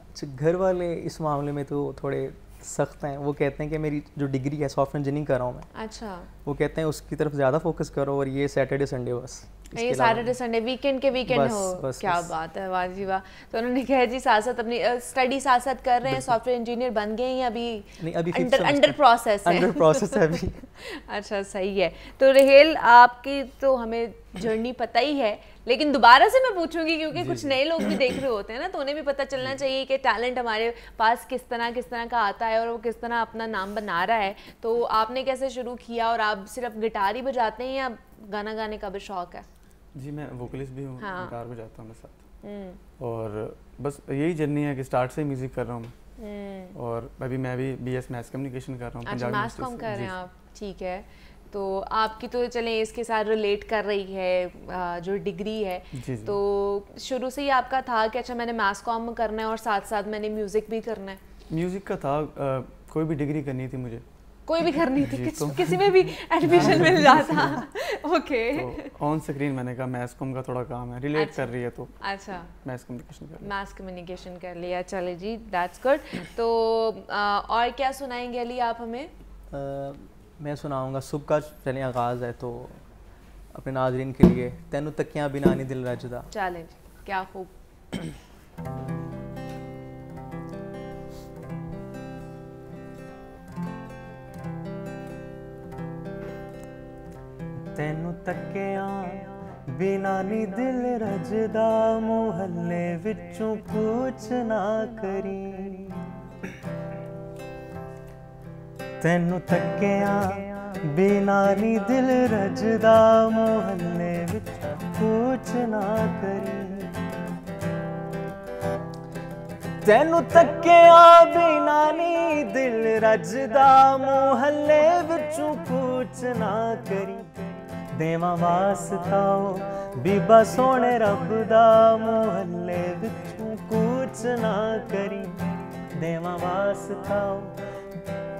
अच्छा घर वाले इस मामले में तो थोड़े सख्त हैं वो कहते हैं कि मेरी जो डिग्री है सॉफ्टवेयर इंजीनियरिंग कर रहा हूँ मैं अच्छा वो कहते हैं उसकी तरफ ज़्यादा फोकस करो और ये सैटरडे संडे बस ये सैटरडे संडे वीकेंड के वीकेंड हो बस, क्या बस. बात है वाह जी वाह तो उन्होंने कहा जी साथ साथ अपनी स्टडी साथ साथ कर रहे हैं सॉफ्टवेयर इंजीनियर बन गए हैं अभी नहीं अभी अंडर अंडर प्रोसेस है अंडर प्रोसेस है अभी अच्छा सही है तो रेहेल आपकी तो हमें जर्नी पता ही है लेकिन दोबारा से मैं पूछूंगी क्योंकि कुछ नए लोग भी देख रहे होते हैं ना तो उन्हें भी पता चलना चाहिए कि टैलेंट हमारे पास किस तरह किस तरह का आता है और वो किस तरह अपना नाम बना रहा है तो आपने कैसे शुरू किया और आप सिर्फ गिटार ही बजाते हैं या गाना गाने का भी शौक है जी मैं वोकलिस्ट भी हूँ हाँ। गिटार भी जाता हूँ मैं साथ हम्म। और बस यही जर्नी है कि स्टार्ट से म्यूज़िक कर रहा हूँ हम्म। और अभी मैं भी बीएस मैथ्स कम्युनिकेशन कर रहा हूँ अच्छा मैथ्स कॉम कर रहे हैं आप ठीक है तो आपकी तो चलें इसके साथ रिलेट कर रही है जो डिग्री है जी जी। तो शुरू से ही आपका था कि अच्छा मैंने मैथ्स कॉम करना है और साथ साथ मैंने म्यूज़िक भी करना है म्यूज़िक का था कोई भी डिग्री करनी थी मुझे कोई भी घर नहीं थी किस, तो, किसी में भी एडमिशन मिल जाता ओके ऑन स्क्रीन मैंने कहा मैथ्स कॉम का थोड़ा काम है रिलेट अच्छा, कर रही है तो अच्छा मैथ्स कम्युनिकेशन कर मैथ्स कम्युनिकेशन कर लिया चले जी दैट्स गुड तो आ, और क्या सुनाएंगे अली आप हमें आ, मैं सुनाऊंगा सुबह का चले आगाज़ है तो अपने नाजरीन के लिए तेनों तकियां बिना नहीं दिल रजदा चले जी क्या खूब ਤੈਨੂੰ ਤੱਕਿਆ ਬਿਨਾ ਨੀ ਦਿਲ ਰਜਦਾ ਮੁਹੱਲੇ ਵਿੱਚੋਂ ਕੁਛ ਨਾ ਕਰੀ ਤੈਨੂੰ ਤੱਕਿਆ ਬਿਨਾ ਨੀ ਦਿਲ ਰਜਦਾ ਮੁਹੱਲੇ ਵਿੱਚੋਂ ਕੁਛ ਨਾ ਕਰੀ ਤੈਨੂੰ ਤੱਕਿਆ ਬਿਨਾ ਨੀ ਦਿਲ ਰਜਦਾ ਮੁਹੱਲੇ ਵਿੱਚੋਂ ਕੁਛ ਨਾ ਕਰੀ ਦੇਵਾਂ ਵਾਸਤਾਓ ਬੀਬਾ ਸੋਹਣੇ ਰੱਬ ਦਾ ਮੁਹੱਲੇ ਵਿੱਚੋਂ ਕੁਝ ਨਾ ਕਰੀ ਦੇਵਾਂ ਵਾਸਤਾਓ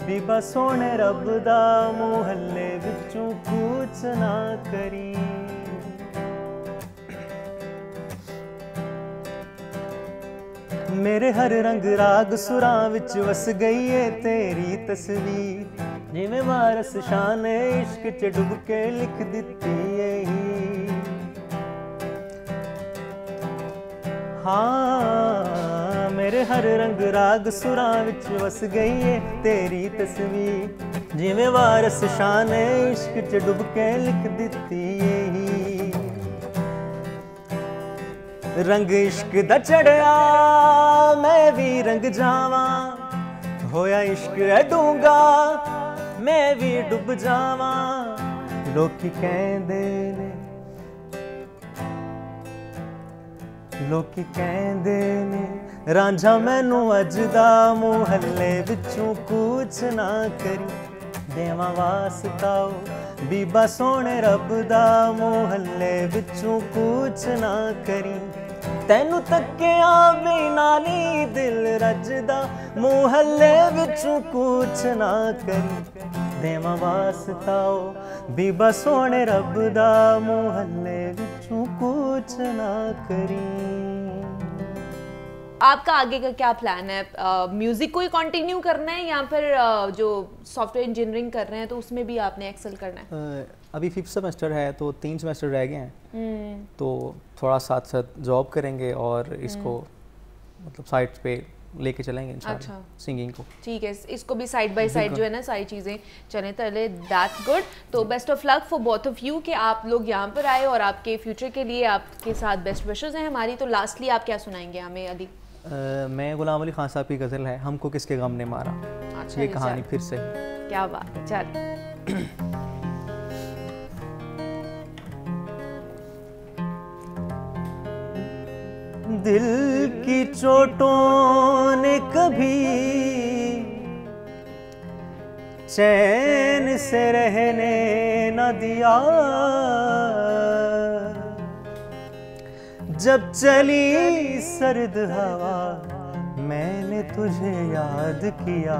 ਬੀਬਾ ਸੋਹਣੇ ਰੱਬ ਦਾ ਮੁਹੱਲੇ ਵਿੱਚੋਂ ਕੁਝ ਨਾ ਕਰੀ ਮੇਰੇ ਹਰ ਰੰਗ ਰਾਗ ਸੁਰਾਂ ਵਿੱਚ ਵਸ ਗਈ ਏ ਤੇਰੀ ਤਸਵੀਰ ਜਿਵੇਂ ਵਾਰਸ ਸ਼ਾਨ ਇਸ਼ਕ ਚ ਡੁੱਬ ਕੇ ਲਿਖ ਦਿੱਤੀ ਏ ਹਾਂ ਮੇਰੇ ਹਰ ਰੰਗ ਰਾਗ ਸੁਰਾਂ ਵਿੱਚ ਵਸ ਗਈ ਏ ਤੇਰੀ ਤਸਵੀਰ ਜਿਵੇਂ ਵਾਰਸ ਸ਼ਾਨ ਇਸ਼ਕ ਚ ਡੁੱਬ ਕੇ ਲਿਖ ਦਿੱਤੀ ਏ ਰੰਗ ਇਸ਼ਕ ਦਾ ਚੜਿਆ ਮੈਂ ਵੀ ਰੰਗ ਜਾਵਾਂ ਹੋਇਆ ਇਸ਼ਕ ਐ ਦੂੰਗਾ ਮੈਂ ਵੀ ਡੁੱਬ ਜਾਵਾਂ ਲੋਕੀ ਕਹਿੰਦੇ ਨੇ ਲੋਕੀ ਕਹਿੰਦੇ ਨੇ ਰਾਂਝਾ ਮੈਨੂੰ ਅੱਜ ਦਾ ਮੁਹੱਲੇ ਵਿੱਚੋਂ ਕੁਝ ਨਾ ਕਰੀ ਦੇਵਾ ਵਾਸਤਾਓ ਬੀਬਾ ਸੋਹਣੇ ਰੱਬ ਦਾ ਮੁਹੱਲੇ ਵਿੱਚੋਂ ਕੁਝ ਨਾ ਕਰੀ ਤੈਨੂੰ ਤੱਕਿਆ ਬਿਨਾ ਨਹੀਂ ਦਿਲ ਰੱਜਦਾ ਮੁਹੱਲੇ ਵਿੱਚੋਂ ਕੁਛ ਨਾ ਕਰੀ ਦੇਵਾਂ ਵਾਸਤਾ ਉਹ ਬੀਬਾ ਸੋਹਣੇ ਰੱਬ ਦਾ ਮੁਹੱਲੇ ਵਿੱਚੋਂ ਕੁਛ ਨਾ ਕਰੀ आपका आगे का क्या प्लान है म्यूज़िक को ही कंटिन्यू करना है या फिर जो सॉफ्टवेयर इंजीनियरिंग कर रहे हैं तो उसमें भी आपने एक्सेल करना है अभी फिफ्थ सेमेस्टर है तो तीन सेमेस्टर रह गए हैं हम्म। तो थोड़ा साथ साथ जॉब करेंगे और हम्म। इसको मतलब साइड पे लेके चलेंगे अच्छा सिंगिंग को ठीक है इसको भी साइड बाय साइड जो है ना सारी चीज़ें चले तले दैट्स गुड तो best of luck for both of you कि आप लोग यहाँ पर आए और आपके फ्यूचर के लिए आपके साथ बेस्ट विशेज हैं हमारी तो लास्टली आप क्या सुनाएंगे हमें अली मैं गुलाम अली खान साहब की गज़ल है हमको किसके गम ने मारा अच्छा, ये अच्छा। कहानी फिर से क्या बात है चल दिल की चोटों ने कभी चैन से रहने न दिया जब चली सर्द हवा मैंने तुझे याद किया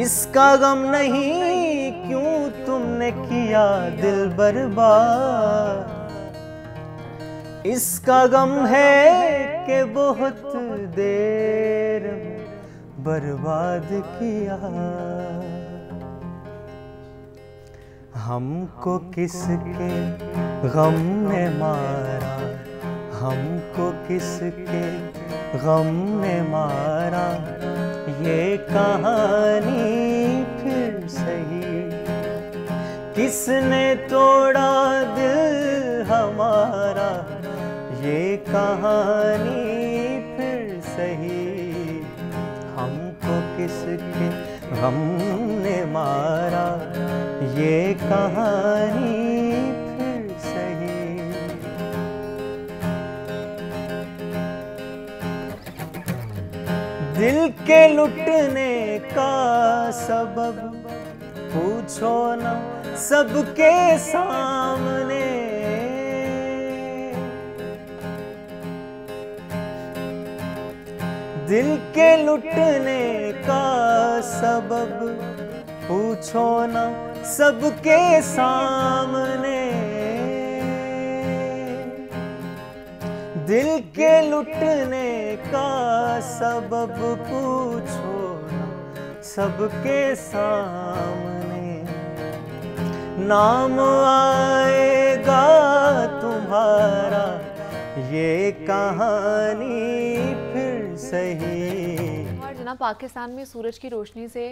इसका गम नहीं क्यों तुमने किया दिल बर्बाद इसका गम है कि बहुत देर बर्बाद किया हमको किसके गम ने मारा हमको किसके गम ने मारा ये कहानी फिर सही किसने तोड़ा दिल हमारा ये कहानी फिर सही हमको किसके गम ने मारा ये कहानी दिल के लुटने का सबब पूछो ना सबके सामने दिल के लुटने का सबब पूछो ना सबके सामने दिल के लुटने का सबब पूछो ना सबके सामने नाम आएगा तुम्हारा ये कहानी फिर सही जहां पाकिस्तान में सूरज की रोशनी से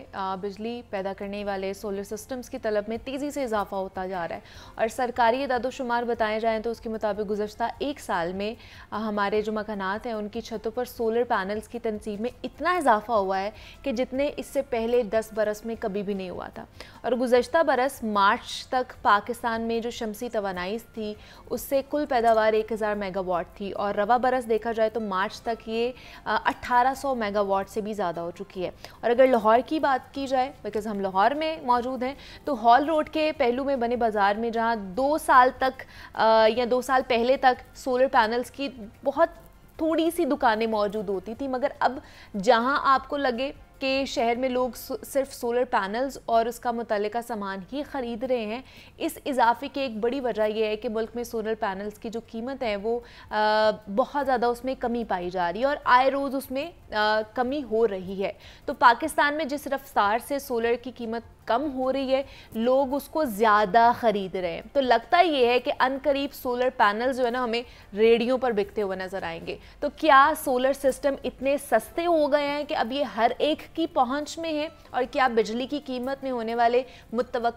बिजली पैदा करने वाले सोलर सिस्टम्स की तलब में तेज़ी से इजाफा होता जा रहा है और सरकारी दादोशुमार बताए जाएँ तो उसके मुताबिक गुजशत एक साल में हमारे जो मकानात हैं उनकी छतों पर सोलर पैनल्स की तनसीब में इतना इजाफा हुआ है कि जितने इससे पहले दस बरस में कभी भी नहीं हुआ था और गुजशत बरस मार्च तक पाकिस्तान में जो शमसी तोानाई थी उससे कुल पैदावार एक हज़ार मेगावाट थी और रवा बरस देखा जाए तो मार्च तक ये अट्ठारह सौ मेगावाट से भी ज़्यादा ज़्यादा हो चुकी है और अगर लाहौर की बात की जाए बिकॉज़ हम लाहौर में मौजूद हैं तो हॉल रोड के पहलू में बने बाज़ार में जहाँ दो साल तक आ, या दो साल पहले तक सोलर पैनल्स की बहुत थोड़ी सी दुकानें मौजूद होती थी मगर अब जहाँ आपको लगे कि शहर में लोग सिर्फ सोलर पैनल्स और उसका मुतल सामान ही ख़रीद रहे हैं इस इजाफे की एक बड़ी वजह यह है कि मुल्क में सोलर पैनल्स की जो कीमत है वो आ, बहुत ज़्यादा उसमें कमी पाई जा रही है और आए रोज़ उसमें आ, कमी हो रही है तो पाकिस्तान में जिस रफ्तार से सोलर की कीमत कम हो रही है लोग उसको ज़्यादा ख़रीद रहे हैं तो लगता ये है कि अनकरीब सोलर पैनल जो है ना हमें रेडियो पर बिकते हुए नज़र आएंगे तो क्या सोलर सिस्टम इतने सस्ते हो गए हैं कि अब ये हर एक की पहुंच में है और क्या बिजली की कीमत में होने वाले मुतव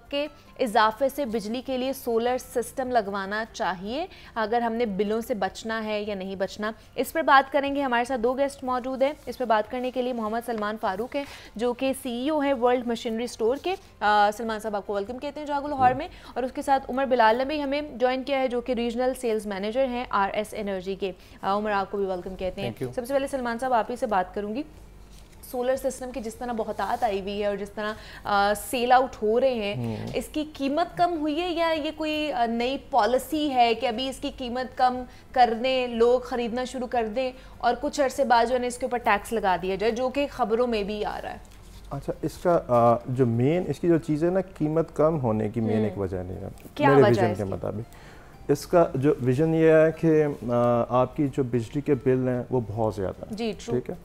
इजाफे से बिजली के लिए सोलर सिस्टम लगवाना चाहिए अगर हमने बिलों से बचना है या नहीं बचना इस पर बात करेंगे हमारे साथ दो गेस्ट मौजूद हैं इस पर बात करने के लिए मोहम्मद सलमान फ़ारूक हैं जो कि C E world machinery store के हैं सलमान साहब आपको वेलकम कहते हैं जागो लाहौर में और उसके साथ उमर बिलाल ने भी हमें ज्वाइन किया है जो कि रीजनल सेल्स मैनेजर हैं आर एस एनर्जी के उमर आपको भी वेलकम कहते हैं सबसे पहले सलमान साहब आप ही से बात करूँगी सोलर सिस्टम की जिस तरह बहुतात आई हुई है और जिस तरह सेल आउट हो रहे हैं हम्म। इसकी कीमत कम हुई है या ये कोई नई पॉलिसी है कि अभी इसकी कीमत कम कर दें लोग ख़रीदना शुरू कर दें और कुछ अरसे बाद जो है इसके ऊपर टैक्स लगा दिया जाए जो कि खबरों में भी आ रहा है अच्छा इसका जो मेन इसकी जो चीज़ है ना कीमत कम होने की मेन हम्म। एक वजह नहीं है मेरे विजन के मुताबिक इसका जो विजन ये है कि आपकी जो बिजली के बिल हैं वो बहुत ज़्यादा जी ठीक है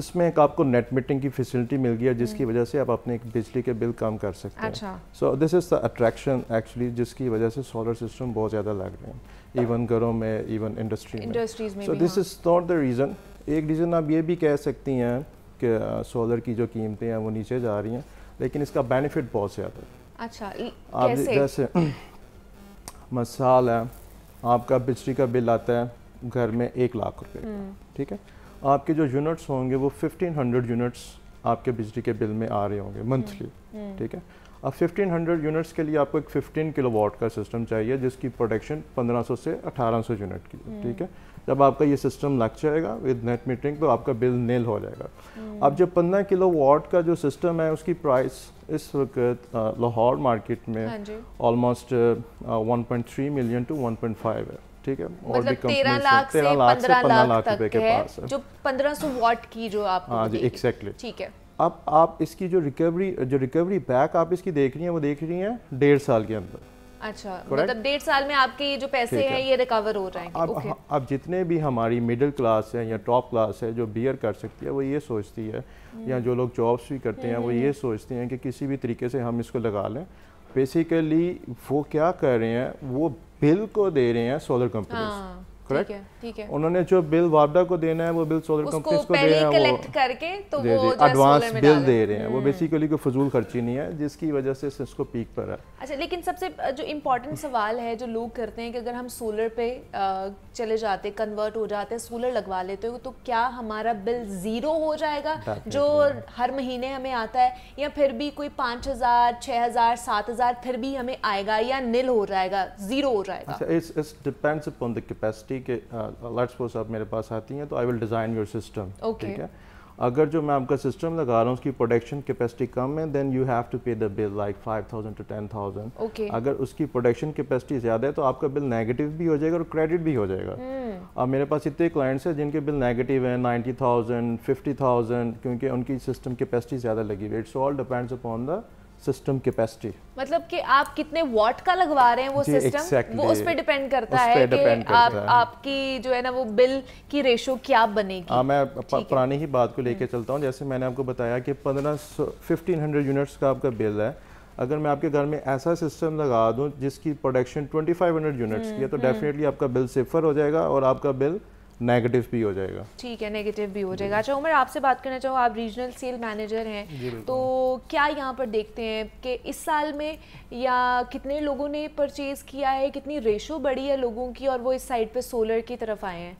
इसमें एक आपको नेट मीटिंग की फैसिलिटी मिल गई है जिसकी हम्म। वजह से आप अपने बिजली के बिल कम कर सकते हैं so this is the attraction actually जिसकी वजह से सोलर सिस्टम बहुत ज़्यादा लग रहे हैं इवन घरों में इवन इंडस्ट्री में so this is not the reason एक रीज़न आप ये भी कह सकती हैं सोलर की जो कीमतें हैं वो नीचे जा रही हैं लेकिन इसका बेनिफिट बहुत ज़्यादा है अच्छा आप जैसे मसाल है आपका बिजली का बिल आता है घर में एक लाख रुपए हम्म। ठीक है आपके जो यूनिट्स होंगे वो फिफ्टीन हंड्रेड यूनिट्स आपके बिजली के बिल में आ रहे होंगे मंथली हम्म, हम्म। ठीक है अब 1500 यूनिट्स के लिए आपको एक 15 किलोवाट का सिस्टम चाहिए जिसकी प्रोटेक्शन 1500 से 1800 यूनिट की ठीक है जब आपका ये सिस्टम लग जाएगा विद नेट मीटरिंग तो आपका बिल नेल हो जाएगा हम्म। अब जब 15 किलोवाट का जो सिस्टम है उसकी प्राइस इस वक्त लाहौर मार्केट में almost one million to one है ठीक है मतलब तेरह लाख से पंद्रह लाख, रुपए के पास है जो पंद्रह सौ वॉट की जो आप हाँ जी एग्जैक्टली ठीक है अब आप इसकी जो रिकवरी जो रिकवरी बैक आप इसकी देख रही हैं वो देख रही हैं डेढ़ साल के अंदर अच्छा मतलब डेढ़ साल में आपके जो पैसे हैं ये रिकवर हो रहे हैं अब okay. अब जितने भी हमारी मिडिल क्लास है या टॉप क्लास है जो बियर कर सकती है वो ये सोचती है या हम्म। जो लोग जॉब्स भी करते हैं वो ये हम्म। सोचते हैं कि किसी भी तरीके से हम इसको लगा लें बेसिकली वो क्या कर रहे हैं वो बिल को दे रहे हैं सोलर कंपनी करेक्ट ठीक है उन्होंने जो बिल वापडा को देना है वो बिल सोलर कंपनीज को दे रहे हैं वो करके तो जी, वो एडवांस बिल दे रहे हैं वो बेसिकली हम्म। कोई फजूल खर्ची नहीं है जिसकी वजह से इसको पीक पर है अच्छा लेकिन सबसे जो इम्पोर्टेंट सवाल है जो लोग करते हैं कि अगर हम सोलर पे चले जाते कन्वर्ट हो जाते हैं सोलर लगवा लेते हो तो क्या हमारा बिल ज़ीरो हो जाएगा जो हर महीने हमें आता है या फिर भी कोई पाँच हज़ार छः हज़ार सात हज़ार फिर भी हमें आएगा या निल हो जाएगा ज़ीरो हो जाएगा it's depends upon the capacity थी कि लेट्स सपोज आप मेरे पास आती हैं तो I will design your system ठीक है अगर जो मैं आपका सिस्टम लगा रहा हूँ उसकी प्रोडक्शन कैपेसिटी कम है then you have to pay the bill like five thousand to ten thousand okay अगर उसकी प्रोडक्शन कैपेसिटी ज़्यादा है तो आपका बिल नेगेटिव भी हो जाएगा और क्रेडिट भी हो जाएगा hmm. अब मेरे पास इतने क्लाइंट्स हैं जिनके बिल नेगेटिव हैं नाइन्टी थाउजेंड फिफ्टी थाउजेंड क्योंकि उनकी सिस्टम कैपेसिटी ज़्यादा लगी हुई it's all depends upon the system capacity मतलब कि आप कितने वॉट का लगवा रहे हैं वो सिस्टम exactly, वो उस पर डिपेंड करता है कि आप है। आपकी जो है ना वो बिल की रेशो क्या बनेगी आ, हाँ, मैं पुरानी ही बात को लेकर हम्म। चलता हूँ जैसे मैंने आपको बताया कि पंद्रह सौ फिफ्टीन हंड्रेड यूनिट्स का आपका बिल है अगर मैं आपके घर में ऐसा सिस्टम लगा दूँ जिसकी production twenty five hundred units की है तो डेफिनेटली हम्म। आपका बिल सेफर हो जाएगा और आपका बिल नेगेटिव भी हो जाएगा ठीक है नेगेटिव भी हो जाएगा अच्छा उमर आपसे बात करना चाहूँ आप रीजनल सेल मैनेजर हैं तो क्या यहाँ पर देखते हैं कि इस साल में या कितने लोगों ने परचेज़ किया है कितनी रेशो बढ़ी है लोगों की और वो इस साइड पे सोलर की तरफ आए हैं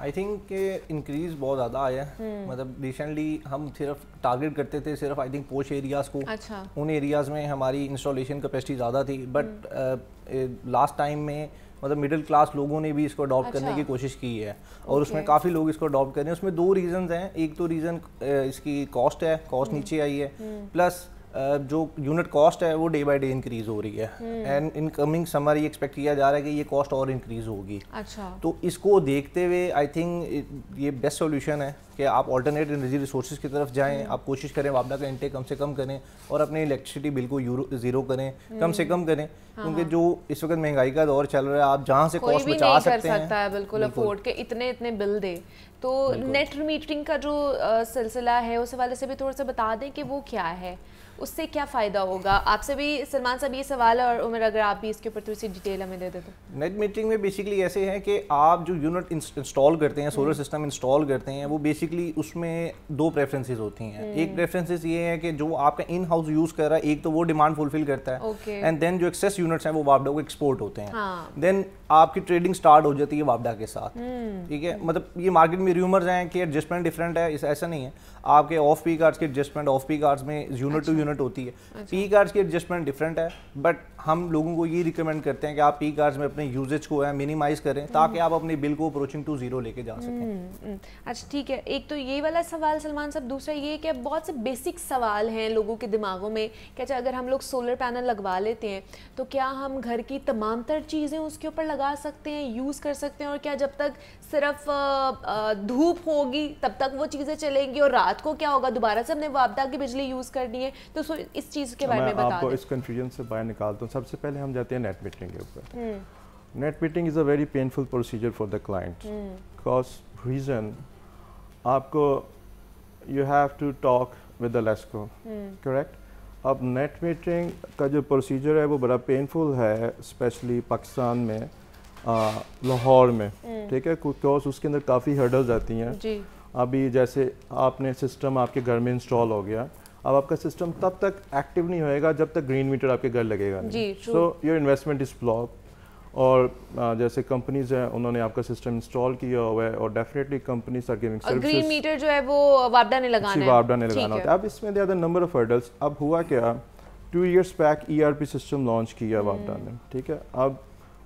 आई थिंक के इंक्रीज बहुत ज़्यादा आया है हम्म। मतलब रिसेंटली हम सिर्फ टारगेट करते थे सिर्फ आई थिंक पोच एरियाज़ को अच्छा। उन एरियाज़ में हमारी इंस्टॉलेशन कैपेसिटी ज़्यादा थी बट लास्ट टाइम में मतलब मिडिल क्लास लोगों ने भी इसको अडॉप्ट अच्छा। करने की कोशिश की है और उसमें काफ़ी लोग इसको अडॉप्ट कर रहे हैं उसमें दो रीजंस हैं एक तो रीज़न इसकी कॉस्ट है कॉस्ट हम्म। नीचे आई है प्लस हम्म। जो यूनिट कॉस्ट है वो डे बाय डे इंक्रीज हो रही है एंड इन कमिंग समर ये एक्सपेक्ट किया जा रहा है कि ये कॉस्ट और इंक्रीज होगी अच्छा तो इसको देखते हुए आई थिंक ये बेस्ट सॉल्यूशन है कि आप अल्टरनेट एनर्जी रिसोर्सेज की तरफ जाएं हम्म। आप कोशिश करें वापदा का इंटेक कम से कम करें और अपने इलेक्ट्रिसिटी बिल को ज़ीरो करें कम से कम हम्म। करें क्योंकि हाँ। जो इस वक्त महंगाई का दौर चल रहा है आप जहाँ से कॉस्ट बचा सकते हैं बिल्कुल अफोर्ड के इतने इतने बिल दे तो नेट मीटरिंग का जो सिलसिला है उस हवाले से भी थोड़ा सा बता दें कि वो क्या है उससे क्या फ़ायदा होगा आपसे भी सलमान साहब ये सवाल है और उमर अगर आप भी इसके ऊपर थोड़ी सी डिटेल हमें दे दे तो नेट मीटिंग में बेसिकली ऐसे है कि आप जो यूनिट इंस्टॉल करते हैं सोलर सिस्टम इंस्टॉल करते हैं वो बेसिकली उसमें दो प्रेफरेंसेस होती हैं हम्म। एक प्रेफरेंसेस ये है कि जो आपका इन हाउस यूज़ कर रहा है एक तो वो डिमांड फुलफिल करता है एंड देन जो एक्सेस यूनिट्स हैं वो वापडा को एक्सपोर्ट होते हैं देन हाँ। आपकी ट्रेडिंग स्टार्ट हो जाती है वापडा के साथ हम्म। ठीक है मतलब ये मार्केट में र्यूमर्स हैं कि एडजस्टमेंट डिफरेंट है ऐसा नहीं है आपके ऑफ पी कार्ड्स की एडजस्टमेंट ऑफ पी कार्ड्स में यूनिट टू यूनिट होती है अच्छा। पी कार्ड्स की एडजस्टमेंट डिफरेंट है बट हम लोगों को ये रिकमेंड करते हैं कि आप पी कार्ड्स में अपने यूजेज को है मिनिमाइज करें हम्म। ताकि आप अपने बिल को अप्रोचिंग टू जीरो लेके जा सकें हम्म, हम्म। अच्छा ठीक है एक तो ये वाला सवाल सलमान साहब दूसरा ये कि बहुत से बेसिक सवाल हैं लोगों के दिमागों में क्या अच्छा, अगर हम लोग सोलर पैनल लगवा लेते हैं तो क्या हम घर की तमाम तर चीज़ें उसके ऊपर लगा सकते हैं यूज़ कर सकते हैं और क्या जब तक सिर्फ धूप होगी तब तक वो चीज़ें चलेंगी और रात रात को क्या होगा दोबारा से हमने वापदा की बिजली यूज़ करनी है तो इस चीज़ के अच्छा, बारे में आपको इस कन्फ्यूजन से बाहर निकालता हूँ सबसे पहले हम जाते हैं नेट मीटिंग के ऊपर net metering is a very painful procedure for the client because reason आपको you have to talk with the LESCO correct अब नेट मीटिंग का जो प्रोसीजर है वो बड़ा पेनफुल है स्पेशली पाकिस्तान में लाहौर में हम्म। ठीक है बिकॉज उसके अंदर काफ़ी हर्डल्स आती हैं अभी जैसे आपने सिस्टम आपके घर में इंस्टॉल हो गया अब आपका सिस्टम तब तक एक्टिव नहीं होएगा जब तक ग्रीन मीटर आपके घर लगेगा नहीं so your investment is block और जैसे कंपनीज हैं उन्होंने आपका सिस्टम इंस्टॉल किया हुआ है और definitely companies are giving services green meter जो है वो वापडा ने लगाना है वापडा ने लगाना होता है अब इसमें they are the number of hurdles अब हुआ क्या two years back ERP system launch किया वापडा हम्म। ने ठीक है अब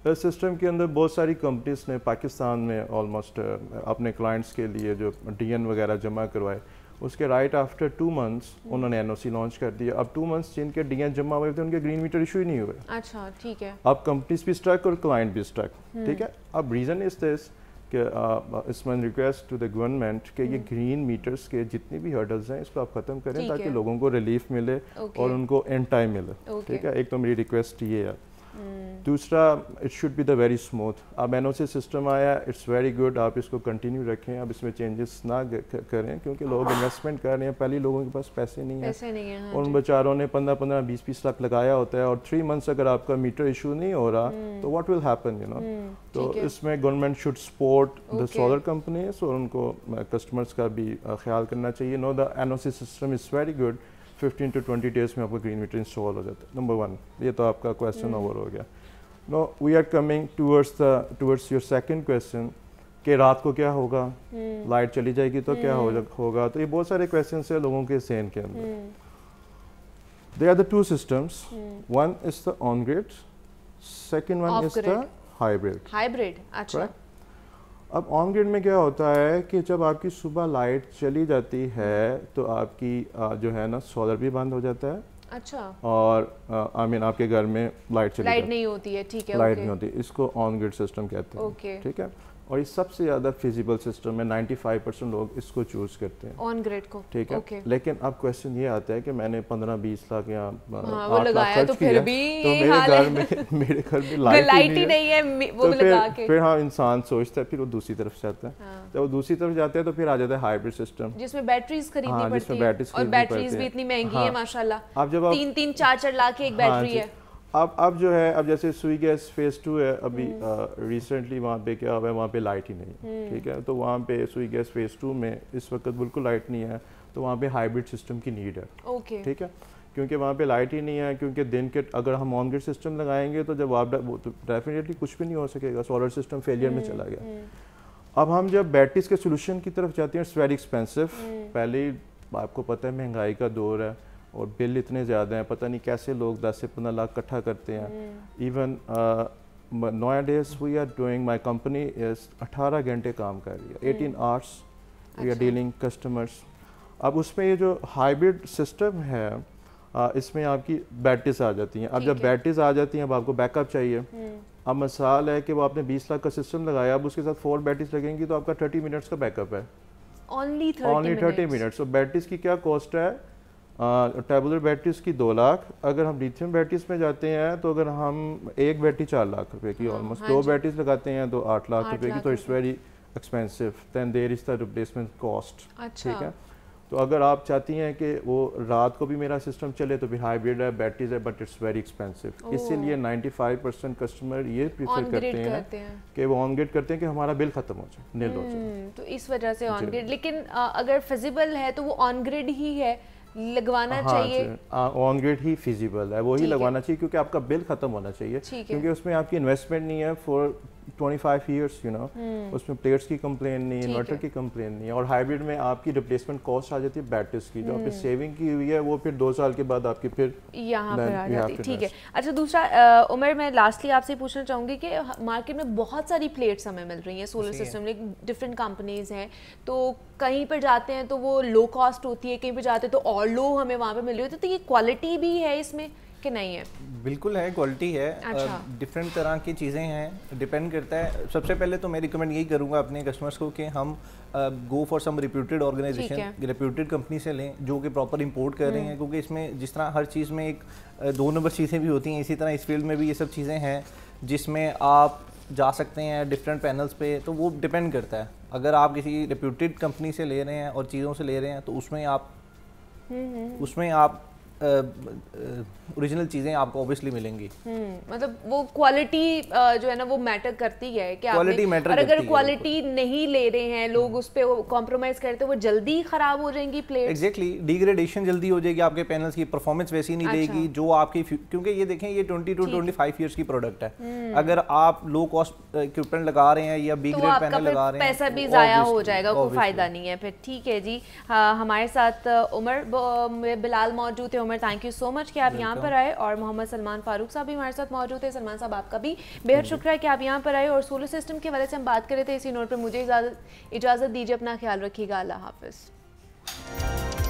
सिस्टम के अंदर बहुत सारी कंपनीज ने पाकिस्तान में ऑलमोस्ट uh, अपने क्लाइंट्स के लिए जो डी वगैरह जमा करवाए उसके राइट आफ्टर टू मंथ्स उन्होंने एनओसी लॉन्च कर दिया अब टू मंथ्स जिनके डीएन जमा हुए थे उनके ग्रीन मीटर इशू ही नहीं हुए अच्छा ठीक है अब कंपनीज भी स्ट्रक और क्लाइंट भी स्ट्रक हम्म। ठीक है अब रीज़न इज दिस कि इसमें रिक्वेस्ट टू द गवर्नमेंट कि ये ग्रीन हम्म। मीटर्स के जितने भी हर्डल्स हैं इसको आप ख़त्म करें ताकि लोगों को रिलीफ मिले और उनको एंड टाइम मिले ठीक है एक तो मेरी रिक्वेस्ट ये है Hmm. दूसरा it should be the very smooth अब एन सिस्टम आया इट्स वेरी गुड आप इसको कंटिन्यू रखें आप इसमें चेंजेस ना करें क्योंकि लोग इन्वेस्टमेंट कर रहे हैं पहले लोगों के पास पैसे नहीं है नहीं है हाँ उन बेचारों ने पंद्रह पंद्रह बीस बीस लाख लगाया होता है और थ्री मंथ्स अगर आपका मीटर इशू नहीं हो रहा hmm. तो what will happen you know तो इसमें government should support the solar companies और उनको कस्टमर्स uh, का भी uh, ख्याल करना चाहिए no the N system is very good 15 to 20 days में आपका ग्रीन मीटर इंस्टॉल हो जाता है नंबर वन ये तो आपका क्वेश्चन ओवर hmm. हो गया no we are coming towards the towards your second question कि रात को क्या होगा लाइट hmm. चली जाएगी तो क्या hmm. होगा तो ये बहुत सारे क्वेश्चन है लोगों के सेन के अंदर they are the two systems one is the on grid second one is the hybrid hybrid अच्छा अब ऑन ग्रिड में क्या होता है कि जब आपकी सुबह लाइट चली जाती है तो आपकी जो है ना सोलर भी बंद हो जाता है अच्छा और आई मीन आपके घर में लाइट चली लाइट नहीं होती है ठीक है लाइट नहीं होती इसको ऑन ग्रिड सिस्टम कहते हैं ठीक है और ये सबसे ज़्यादा फिजिबल सिस्टम है 95 परसेंट लोग इसको चूज़ करते हैं ऑन ग्रेड को ठीक है okay. लेकिन अब क्वेश्चन ये आता है कि मैंने 15-20 लाख या हाँ, लगाया तो फिर भी तो मेरे घर में मेरे घर में लाइट ही नहीं है वो तो फिर फिर हाँ इंसान सोचता है फिर वो दूसरी तरफ जाता है हाँ। जब वो दूसरी तरफ जाते है तो फिर आ जाता है हाइब्रिड सिस्टम जिसमें बैटरीज खरीदनी हाँ, पड़ती है और बैटरीज भी इतनी महंगी है माशाल्लाह अब जब तीन तीन चार चार लाख की एक बैटरी है अब अब जो है अब जैसे सुई गैस फेज टू है अभी रिसेंटली हम्म। वहाँ पे क्या हुआ है वहाँ पे लाइट ही नहीं हम्म। ठीक है तो वहाँ पे सुई गैस फेज टू में इस वक्त बिल्कुल लाइट नहीं है तो वहाँ पे हाइब्रिड सिस्टम की नीड है ओके ठीक है क्योंकि वहाँ पे लाइट ही नहीं है क्योंकि दिन के अगर हम ऑन ग्रिड सिस्टम लगाएंगे तो जब आप डेफिनेटली तो कुछ भी नहीं हो सकेगा सोलर सिस्टम फेलियर में हम्म, चला गया अब हम जब बैटरीज के सोल्यूशन की तरफ जाते हैं इट्स वेरी एक्सपेंसिव पहले आपको पता है महंगाई का दौर है और बिल इतने ज़्यादा हैं पता नहीं कैसे लोग दस से पंद्रह लाख इकट्ठा करते हैं even nowadays we are doing my company is अठारह घंटे काम कर रही है eighteen hours we are dealing customers अब उसमें ये जो हाइब्रिड सिस्टम है uh, इसमें आपकी बैटरीज आ जाती हैं अब जब बैटरीज आ जाती हैं अब आपको बैकअप चाहिए हम्म। अब मिसाल है कि वो आपने 20 लाख का सिस्टम लगाया अब उसके साथ फोर बैटरीज लगेंगी तो आपका 30 मिनट्स का बैकअप है ओनली थर्टी मिनट्स और बैटरीज की क्या कॉस्ट है टेबुलर बैटरीज की दो लाख अगर हम लिथियम बैटरीज में जाते हैं तो अगर हम एक बैटरी चार लाख रुपए की ऑलमोस्ट हाँ, हाँ दो बैटरीज लगाते हैं तो आठ लाख रुपए की तो it's very expensive than there is the replacement cost ठीक है तो अगर आप चाहती हैं कि वो रात को भी मेरा सिस्टम चले तो भी हाइब्रिड है बैटरीज है बट इट्स वेरी एक्सपेंसिव इसीलिए 95 परसेंट कस्टमर ये प्रीफर करते, हैं, करते हैं कि वो ऑन ग्रेड करते हैं कि हमारा बिल खत्म हो जाए नील हो जाए हम्म, तो इस वजह से ऑन ग्रेड लेकिन आ, अगर फिजिबल है तो वो ऑन ग्रेड ही है लगवाना हाँ, चाहिए ऑन ग्रेड हाँ, ही फिजिबल है वही लगवाना चाहिए क्योंकि आपका बिल खत्म होना चाहिए क्योंकि उसमें आपकी इन्वेस्टमेंट नहीं है फॉर 25 इयर्स यू नो उसमें प्लेयर्स की कंप्लेन नहीं इन्वर्टर की कंप्लेन नहीं और हाइब्रिड में आपकी रिप्लेसमेंट कॉस्ट आ जाती है बैटरीज की जो आपकी सेविंग hmm. की हुई है वो फिर दो साल के बाद आपकी फिर यहाँ पर आ जाती है ठीक है अच्छा दूसरा उमर मैं लास्टली आपसे पूछना चाहूँगी कि मार्केट में बहुत सारी प्लेट्स हमें मिल रही हैं solar system like different companies हैं तो कहीं पर जाते हैं तो वो लो कॉस्ट होती है कहीं पर जाते हैं तो और लो हमें वहाँ पर मिल रही होती है तो ये क्वालिटी भी है इसमें कि नहीं है बिल्कुल है क्वालिटी है अच्छा। डिफरेंट तरह की चीज़ें हैं डिपेंड करता है सबसे पहले तो मैं रिकमेंड यही करूँगा अपने कस्टमर्स को कि हम go for some reputed organisation reputed company से लें जो कि प्रॉपर इंपोर्ट कर रहे हैं हम्म। क्योंकि इसमें जिस तरह हर चीज़ में एक दो नंबर चीज़ें भी होती हैं इसी तरह इस फील्ड में भी ये सब चीज़ें हैं जिसमें आप जा सकते हैं डिफरेंट पैनल्स पे तो वो डिपेंड करता है अगर आप किसी रिप्यूटेड कंपनी से ले रहे हैं और चीज़ों से ले रहे हैं तो उसमें आप हम्म, हम्म। उसमें आप ओरिजिनल चीज़ें आपको ऑब्वियसली मिलेंगी हम्म, मतलब वो क्वालिटी जो है ना वो मैटर करती है कि क्वालिटी मैटर अगर क्वालिटी नहीं ले रहे हैं लोग उस पर कॉम्प्रोमाइज करते वो जल्दी ख़राब हो जाएंगी प्लेट एग्जैक्टली डिग्रेडेशन जल्दी हो जाएगी आपके पैनल्स की परफॉर्मेंस वैसी नहीं देगी अच्छा। जो आपकी क्योंकि ये देखें ये twenty two twenty five years की प्रोडक्ट है हम्म। अगर आप लो कॉस्ट इक्विपमेंट लगा रहे हैं या बी ग्रेड पैनल लगा रहे हैं पैसा भी तो ज़ाया हो जाएगा कोई फ़ायदा नहीं है फिर ठीक है जी हाँ, हमारे साथ उमर बिलाल मौजूद थे Umar thank you so much कि आप यहाँ पर आए और मोहम्मद सलमान फारूक साहब भी हमारे साथ मौजूद है सलमान साहब आपका भी बेहद शुक्र है कि आप यहाँ पर आए और सोलर सिस्टम के वाले से हम बात कर रहे थे इसी नोट पर मुझे इजाज़त इजाज़त दीजिए अपना ख्याल रखिएगा अल्लाह हाफिज़